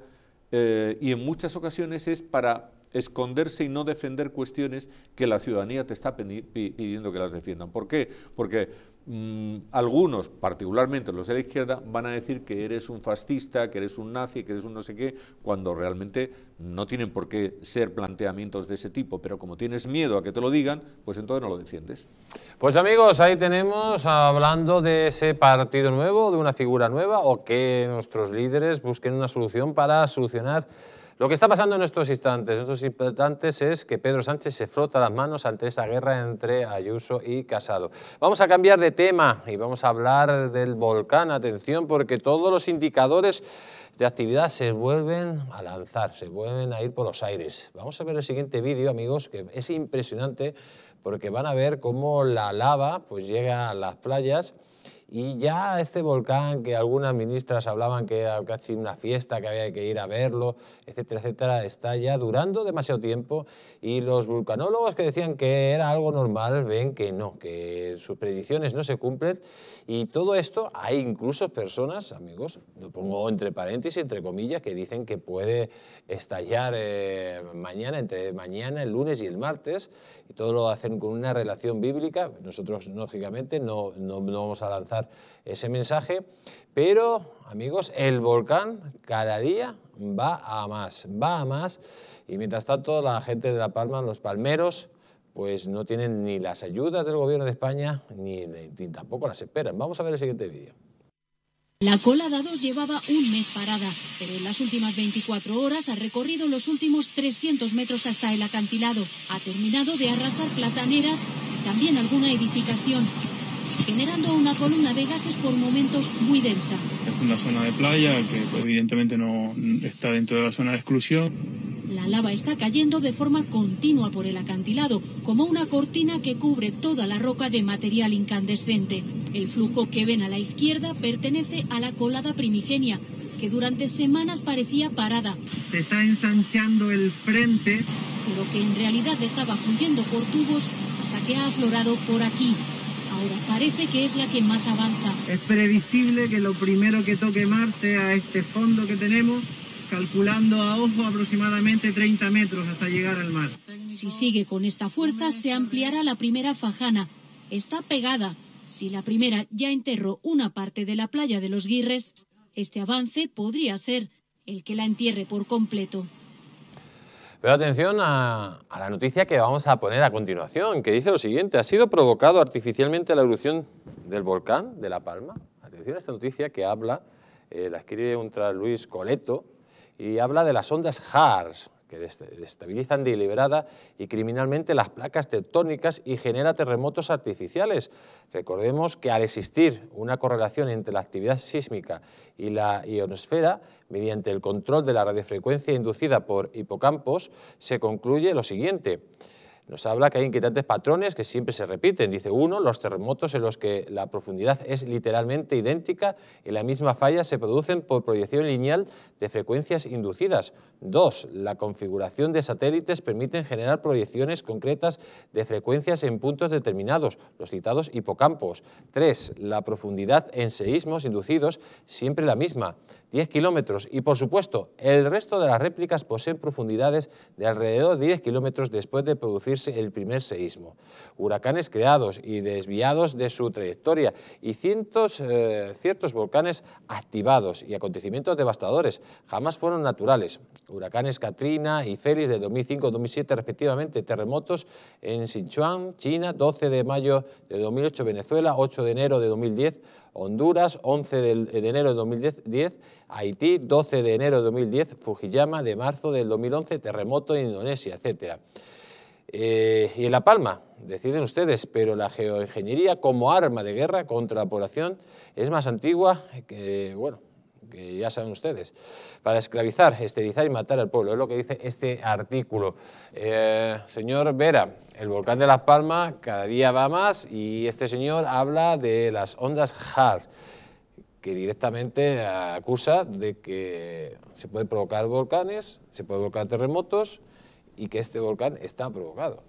eh, y en muchas ocasiones es para esconderse y no defender cuestiones que la ciudadanía te está pidiendo que las defiendan. ¿Por qué? Porque Mm, algunos, particularmente los de la izquierda, van a decir que eres un fascista, que eres un nazi, que eres un no sé qué, cuando realmente no tienen por qué ser planteamientos de ese tipo, pero como tienes miedo a que te lo digan, pues entonces no lo defiendes. Pues amigos, ahí tenemos hablando de ese partido nuevo, de una figura nueva, o que nuestros líderes busquen una solución para solucionar lo que está pasando en estos instantes, estos es que Pedro Sánchez se frota las manos ante esa guerra entre Ayuso y Casado. Vamos a cambiar de tema y vamos a hablar del volcán. Atención, porque todos los indicadores de actividad se vuelven a lanzar, se vuelven a ir por los aires. Vamos a ver el siguiente vídeo, amigos, que es impresionante porque van a ver cómo la lava pues, llega a las playas y ya este volcán que algunas ministras hablaban que era casi una fiesta, que había que ir a verlo, etcétera, etcétera, está ya durando demasiado tiempo y los vulcanólogos que decían que era algo normal ven que no, que sus predicciones no se cumplen y todo esto hay incluso personas, amigos, lo pongo entre paréntesis, entre comillas, que dicen que puede estallar eh, mañana, entre mañana, el lunes y el martes y todo lo hacen con una relación bíblica. Nosotros, lógicamente, no, no, no vamos a lanzar ese mensaje. Pero, amigos, el volcán cada día va a más, va a más. Y mientras tanto, la gente de La Palma, los palmeros, pues no tienen ni las ayudas del gobierno de España, ni, tampoco las esperan. Vamos a ver el siguiente vídeo. La cola de llevaba un mes parada, pero en las últimas 24 horas ha recorrido los últimos 300 metros hasta el acantilado. Ha terminado de arrasar plataneras y también alguna edificación generando una columna de gases por momentos muy densa. Es una zona de playa que evidentemente no está dentro de la zona de exclusión. La lava está cayendo de forma continua por el acantilado, como una cortina que cubre toda la roca de material incandescente. El flujo que ven a la izquierda pertenece a la colada primigenia, que durante semanas parecía parada. Se está ensanchando el frente. Pero que en realidad estaba fluyendo por tubos hasta que ha aflorado por aquí. Parece que es la que más avanza. Es previsible que lo primero que toque mar sea este fondo que tenemos, calculando a ojo aproximadamente 30 metros hasta llegar al mar. Si sigue con esta fuerza, se ampliará la primera fajana. Está pegada. Si la primera ya enterró una parte de la playa de los Guirres, este avance podría ser el que la entierre por completo. Pero atención a, la noticia que vamos a poner a continuación, que dice lo siguiente, ha sido provocado artificialmente la erupción del volcán de La Palma. Atención a esta noticia que habla, eh, la escribe un tal Luis Coleto, y habla de las ondas HARS, que destabilizan deliberada y criminalmente las placas tectónicas y genera terremotos artificiales. Recordemos que al existir una correlación entre la actividad sísmica y la ionosfera, Mediante el control de la radiofrecuencia inducida por hipocampos, se concluye lo siguiente. Nos habla que hay inquietantes patrones que siempre se repiten. Dice uno, los terremotos en los que la profundidad es literalmente idéntica y la misma falla se producen por proyección lineal de frecuencias inducidas. Dos, la configuración de satélites permite generar proyecciones concretas de frecuencias en puntos determinados, los citados hipocampos. Tres, la profundidad en seísmos inducidos siempre la misma. 10 kilómetros y, por supuesto, el resto de las réplicas poseen profundidades de alrededor de 10 kilómetros después de producirse el primer seísmo. Huracanes creados y desviados de su trayectoria y cientos, eh, ciertos volcanes activados y acontecimientos devastadores jamás fueron naturales. Huracanes Katrina y Félix de 2005-2007 respectivamente, terremotos en Sichuan, China, 12 de mayo de 2008 Venezuela, 8 de enero de 2010 Honduras, 11 de enero de 2010, Haití, 12 de enero de 2010, Fujiyama de marzo del 2011, terremoto en Indonesia, etc. Eh, y en La Palma, deciden ustedes, pero la geoingeniería como arma de guerra contra la población es más antigua que, bueno, que ya saben ustedes, para esclavizar, esterilizar y matar al pueblo. Es lo que dice este artículo. Eh, señor Vera, el volcán de Las Palmas cada día va más y este señor habla de las ondas HAR que directamente acusa de que se pueden provocar volcanes, se pueden provocar terremotos y que este volcán está provocado.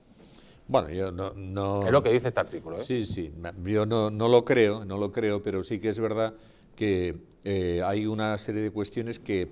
Bueno, yo no, no... Es lo que dice este artículo. ¿eh? Sí, sí, yo no, no lo creo, no lo creo, pero sí que es verdad que eh, hay una serie de cuestiones que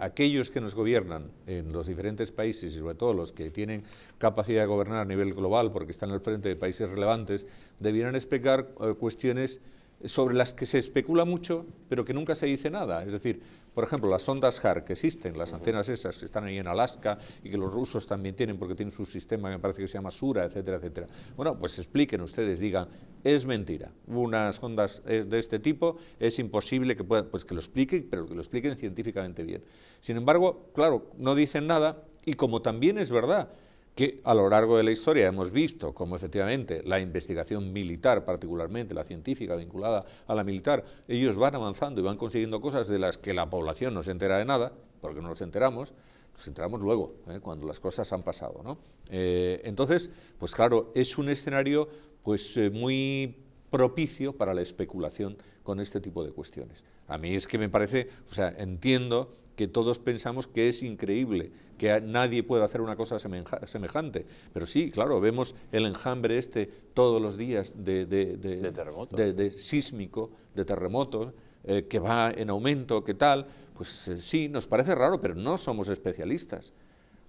aquellos que nos gobiernan en los diferentes países y sobre todo los que tienen capacidad de gobernar a nivel global porque están al frente de países relevantes, debieran explicar eh, cuestiones sobre las que se especula mucho pero que nunca se dice nada. Es decir, por ejemplo, las ondas HAR que existen, las antenas esas que están ahí en Alaska y que los rusos también tienen porque tienen su sistema que me parece que se llama Sura, etcétera, etcétera. Bueno, pues expliquen ustedes, digan, es mentira. Unas ondas de este tipo es imposible que pues que lo expliquen, pero que lo expliquen científicamente bien. Sin embargo, claro, no dicen nada y como también es verdad que a lo largo de la historia hemos visto cómo efectivamente la investigación militar, particularmente la científica vinculada a la militar, ellos van avanzando y van consiguiendo cosas de las que la población no se entera de nada, porque no nos enteramos, nos enteramos luego, ¿eh? cuando las cosas han pasado. ¿no? Eh, entonces, pues claro, es un escenario pues, eh, muy propicio para la especulación con este tipo de cuestiones. A mí es que me parece, o sea, entiendo que todos pensamos que es increíble, que nadie puede hacer una cosa semejante. Pero sí, claro, vemos el enjambre este todos los días de, de, de, sísmico, de terremotos, eh, que va en aumento, que tal. Pues eh, sí, nos parece raro, pero no somos especialistas.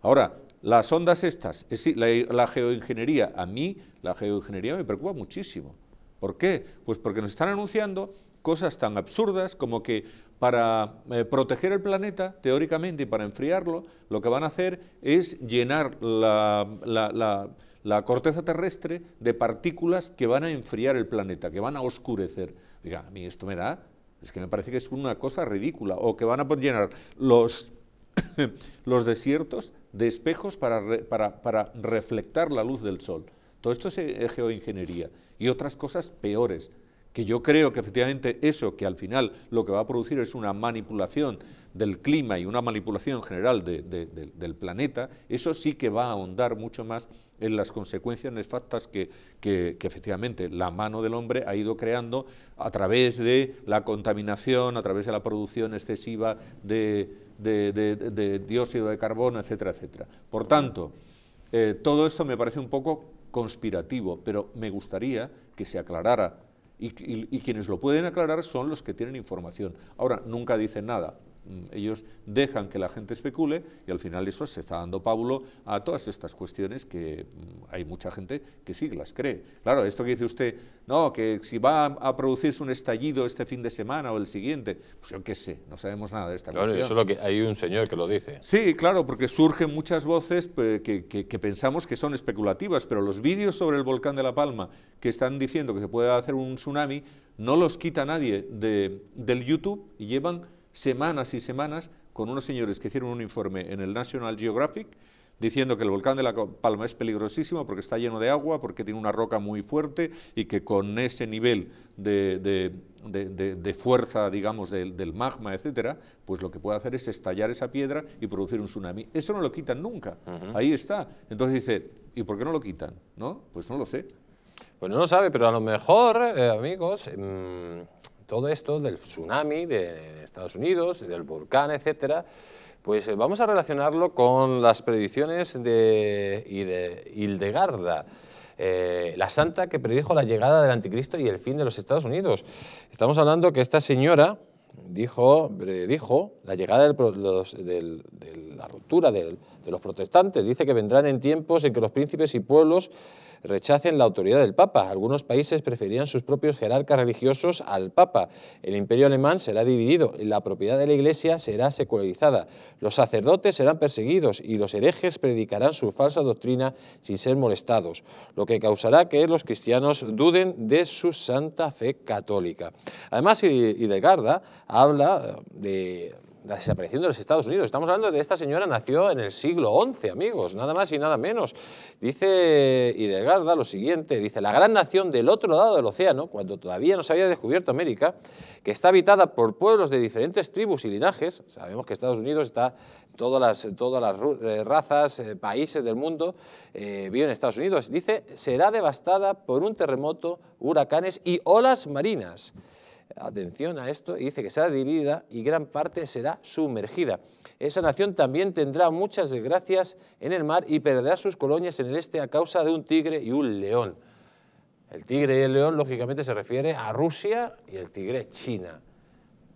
Ahora, las ondas estas, es, eh, la, la geoingeniería, a mí la geoingeniería me preocupa muchísimo. ¿Por qué? Pues porque nos están anunciando cosas tan absurdas como que para eh, proteger el planeta, teóricamente, y para enfriarlo, lo que van a hacer es llenar la, corteza terrestre de partículas que van a enfriar el planeta, que van a oscurecer. Diga, a mí esto me da, es que me parece que es una cosa ridícula, o que van a llenar los, los desiertos de espejos para, para, para reflectar la luz del sol. Todo esto es eh, geoingeniería y otras cosas peores que yo creo que efectivamente eso, que al final lo que va a producir es una manipulación del clima y una manipulación general del planeta, eso sí que va a ahondar mucho más en las consecuencias nefastas que, que, efectivamente la mano del hombre ha ido creando a través de la contaminación, a través de la producción excesiva de, dióxido de carbono, etcétera, etcétera. Por tanto, eh, todo esto me parece un poco conspirativo, pero me gustaría que se aclarara y, quienes lo pueden aclarar son los que tienen información. Ahora, nunca dicen nada, Mm, ellos dejan que la gente especule y al final eso se está dando pábulo a todas estas cuestiones que mm, hay mucha gente que sí las cree. Claro, esto que dice usted, no, que si va a producirse un estallido este fin de semana o el siguiente, pues yo qué sé, no sabemos nada de esta claro, Eso es lo que hay un señor que lo dice. Sí, claro, porque surgen muchas voces que, que, pensamos que son especulativas, pero los vídeos sobre el volcán de La Palma que están diciendo que se puede hacer un tsunami, no los quita nadie de, del YouTube y llevan semanas y semanas con unos señores que hicieron un informe en el National Geographic diciendo que el volcán de La Palma es peligrosísimo porque está lleno de agua, porque tiene una roca muy fuerte y que con ese nivel de, fuerza, digamos, del, magma, etcétera, pues lo que puede hacer es estallar esa piedra y producir un tsunami. Eso no lo quitan nunca, ahí está. Entonces dice, ¿y por qué no lo quitan? ¿No? Pues no lo sé. Pues no lo sabe, pero a lo mejor, eh, amigos... Em, todo esto del tsunami de Estados Unidos, del volcán, etcétera, pues eh, vamos a relacionarlo con las predicciones de, Hildegarda, eh, la santa que predijo la llegada del anticristo y el fin de los Estados Unidos. Estamos hablando que esta señora dijo, predijo eh, la llegada de la ruptura de los protestantes. Dice que vendrán en tiempos en que los príncipes y pueblos rechacen la autoridad del Papa. Algunos países preferían sus propios jerarcas religiosos al Papa. El imperio alemán será dividido y la propiedad de la Iglesia será secularizada. Los sacerdotes serán perseguidos y los herejes predicarán su falsa doctrina sin ser molestados, lo que causará que los cristianos duden de su santa fe católica. Además, Hidegarda habla eh, de la desaparición de los Estados Unidos. Estamos hablando de esta señora nació en el siglo XI, amigos, nada más y nada menos. Dice Hidelgarda lo siguiente, dice, la gran nación del otro lado del océano, cuando todavía no se había descubierto América, que está habitada por pueblos de diferentes tribus y linajes, sabemos que Estados Unidos está todas las, todas las eh, razas, eh, países del mundo, eh, viven en Estados Unidos, dice, será devastada por un terremoto, huracanes y olas marinas atención a esto, y dice que será dividida y gran parte será sumergida. Esa nación también tendrá muchas desgracias en el mar y perderá sus colonias en el este a causa de un tigre y un león. El tigre y el león, lógicamente, se refiere a Rusia y el tigre China.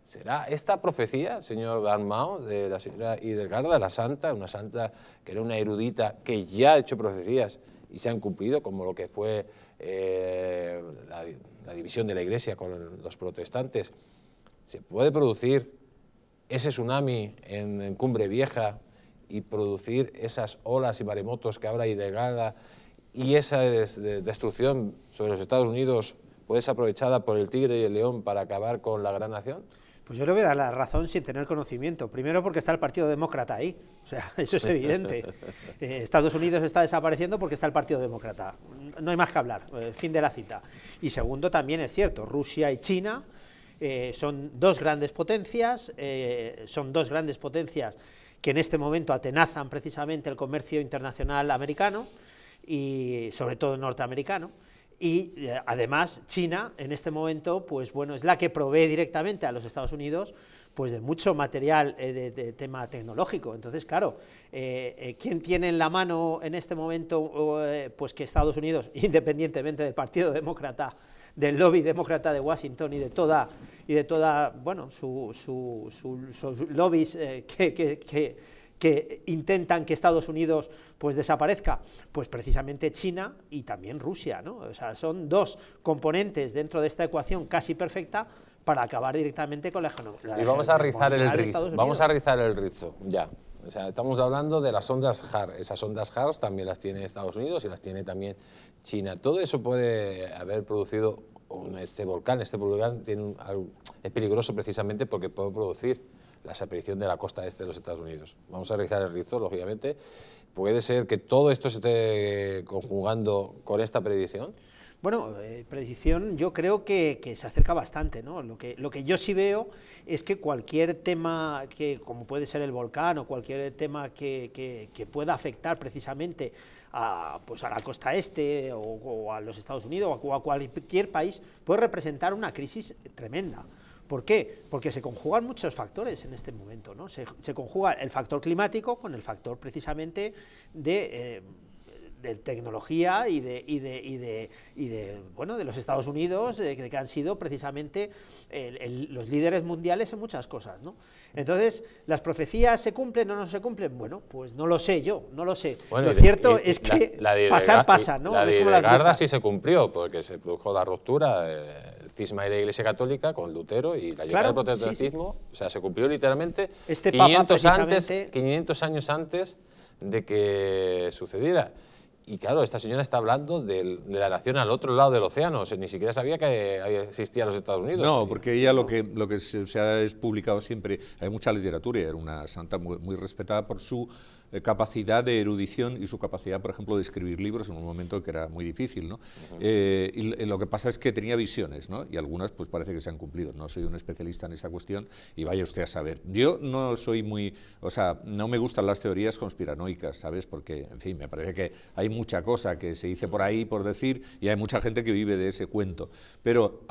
¿Será esta profecía, señor Mao, de la señora Hidelgarda, la santa, una santa que era una erudita que ya ha hecho profecías y se han cumplido, como lo que fue eh, la la división de la Iglesia con los protestantes, se puede producir ese tsunami en, Cumbre Vieja y producir esas olas y maremotos que habrá y delgada y esa destrucción sobre los Estados Unidos puede ser aprovechada por el tigre y el león para acabar con la gran nación? Pues yo le voy a dar la razón sin tener conocimiento. Primero porque está el Partido Demócrata ahí. O sea, eso es evidente. Eh, Estados Unidos está desapareciendo porque está el Partido Demócrata. No hay más que hablar. Eh, fin de la cita. Y segundo, también es cierto, Rusia y China eh, son dos grandes potencias, son dos grandes potencias que en este momento atenazan precisamente el comercio internacional americano y sobre todo norteamericano y eh, además China en este momento pues bueno es la que provee directamente a los Estados Unidos pues de mucho material eh, de, tema tecnológico entonces claro eh, quién tiene en la mano en este momento pues que Estados Unidos independientemente del Partido Demócrata del lobby demócrata de Washington y de toda y de toda bueno su, su, sus lobbies que que intentan que Estados Unidos pues desaparezca? Pues precisamente China y también Rusia, ¿no? O sea, son dos componentes dentro de esta ecuación casi perfecta para acabar directamente con la economía. Y vamos a rizar el rizo, vamos a rizar el rizo, ya. O sea, estamos hablando de las ondas HAR. Esas ondas HAR también las tiene Estados Unidos y las tiene también China. Todo eso puede haber producido este volcán. Este volcán tiene es peligroso precisamente porque puede producir la desaparición de la costa este de los Estados Unidos. Vamos a realizar el rizo, lógicamente. ¿Puede ser que todo esto se esté conjugando con esta predicción? Bueno, eh, predicción yo creo que, se acerca bastante, ¿no? Lo que, lo que yo sí veo es que cualquier tema que, como puede ser el volcán o cualquier tema que, pueda afectar precisamente a, pues a la costa este o, a los Estados Unidos o a, o a cualquier país, puede representar una crisis tremenda. ¿Por qué? Porque se conjugan muchos factores en este momento, ¿no? Se, conjuga el factor climático con el factor precisamente de... Eh, tecnología y de, y de, y de, bueno, de los Estados Unidos, eh, que han sido precisamente los líderes mundiales en muchas cosas. ¿no? Entonces, ¿las profecías se cumplen o no se cumplen? Bueno, pues no lo sé yo, no lo sé. lo cierto es que pasar pasa, ¿no? La de, sí se cumplió, porque se produjo la ruptura. Eh, cisma de la Iglesia Católica con Lutero y la llegada del protestantismo, o sea, se cumplió literalmente 500, este antes, 500 años antes de que sucediera. Y claro, esta señora está hablando de, la nación al otro lado del océano, ni siquiera sabía que existían los Estados Unidos. No, porque ella lo que, lo que se, ha publicado siempre, hay mucha literatura, era una santa muy respetada por su eh, capacidad de erudición y su capacidad, por ejemplo, de escribir libros en un momento que era muy difícil. ¿no? Eh, eh, lo que pasa es que tenía visiones y algunas pues parece que se han cumplido. No soy un especialista en esa cuestión y vaya usted a saber. Yo no soy muy, o sea, no me gustan las teorías conspiranoicas, ¿sabes? Porque, en fin, me parece que hay mucha cosa que se dice por ahí por decir y hay mucha gente que vive de ese cuento. Pero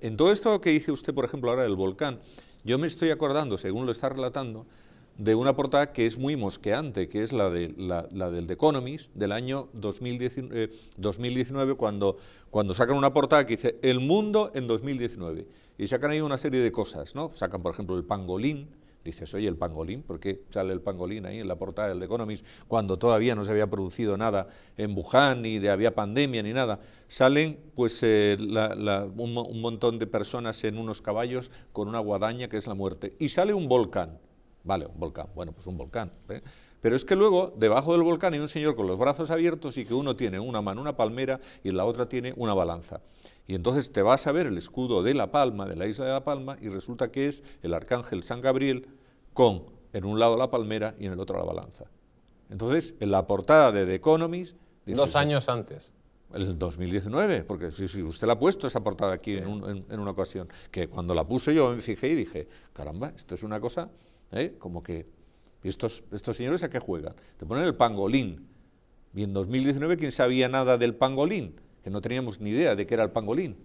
en todo esto que dice usted, por ejemplo, ahora del volcán, yo me estoy acordando, según lo está relatando, de una portada que es muy mosqueante, que es la, de, la, del The Economist del año 2019, eh, cuando, cuando sacan una portada que dice El mundo en 2019. Y sacan ahí una serie de cosas, ¿no? Sacan, por ejemplo, el pangolín. Dices, oye, el pangolín, ¿por qué sale el pangolín ahí en la portada del The Economist cuando todavía no se había producido nada en Wuhan, ni de, había pandemia, ni nada? Salen pues eh, un montón de personas en unos caballos con una guadaña que es la muerte. Y sale un volcán Vale, un volcán. Bueno, pues un volcán. ¿eh? Pero es que luego, debajo del volcán hay un señor con los brazos abiertos y que uno tiene una mano una palmera y la otra tiene una balanza. Y entonces te vas a ver el escudo de La Palma, de la isla de La Palma, y resulta que es el arcángel San Gabriel con en un lado la palmera y en el otro la balanza. Entonces, en la portada de The Economist... Dos años antes. El 2019, porque si, usted la ha puesto esa portada aquí en, en una ocasión, que cuando la puse yo me fijé y dije, caramba, esto es una cosa ¿eh? Como que estos, estos señores a qué juegan. Te ponen el pangolín. Y en 2019, ¿quién sabía nada del pangolín? Que no teníamos ni idea de qué era el pangolín.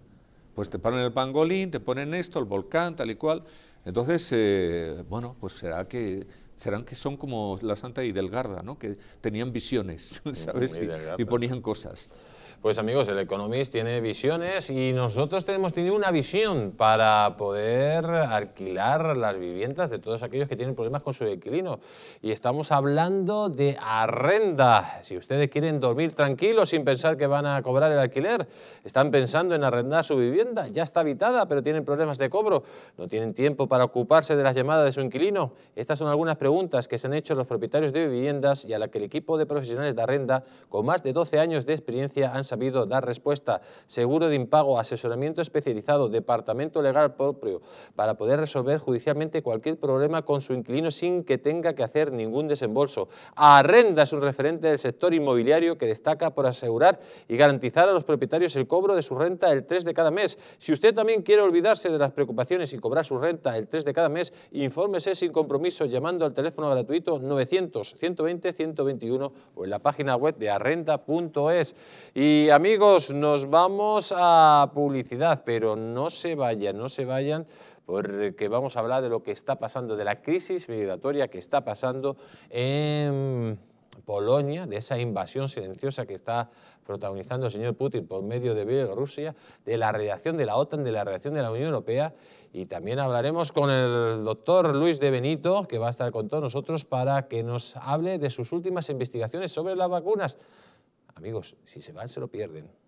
Pues te ponen el pangolín, te ponen esto, el volcán, tal y cual. Entonces, eh, bueno, pues será que serán que son como la Santa y Delgarda, ¿no? Que tenían visiones, ¿sabes? y ponían cosas. Pues amigos, el Economist tiene visiones y nosotros tenemos tenido una visión para poder alquilar las viviendas de todos aquellos que tienen problemas con su inquilino. Y estamos hablando de arrenda. Si ustedes quieren dormir tranquilos sin pensar que van a cobrar el alquiler, están pensando en arrendar su vivienda, ya está habitada, pero tienen problemas de cobro, no tienen tiempo para ocuparse de las llamadas de su inquilino. Estas son algunas preguntas que se han hecho los propietarios de viviendas y a la que el equipo de profesionales de arrenda con más de 12 años de experiencia han habido dar respuesta, seguro de impago, asesoramiento especializado, departamento legal propio, para poder resolver judicialmente cualquier problema con su inquilino sin que tenga que hacer ningún desembolso. Arrenda es un referente del sector inmobiliario que destaca por asegurar y garantizar a los propietarios el cobro de su renta el 3 de cada mes. Si usted también quiere olvidarse de las preocupaciones y cobrar su renta el 3 de cada mes, infórmese sin compromiso llamando al teléfono gratuito 900 120 121 o en la página web de arrenda.es. Y y amigos, nos vamos a publicidad, pero no se vayan, no se vayan, porque vamos a hablar de lo que está pasando, de la crisis migratoria que está pasando en Polonia, de esa invasión silenciosa que está protagonizando el señor Putin por medio de Bielorrusia, de la reacción de la OTAN, de la reacción de la Unión Europea y también hablaremos con el doctor Luis de Benito, que va a estar con todos nosotros para que nos hable de sus últimas investigaciones sobre las vacunas. Amigos, si se van, se lo pierden.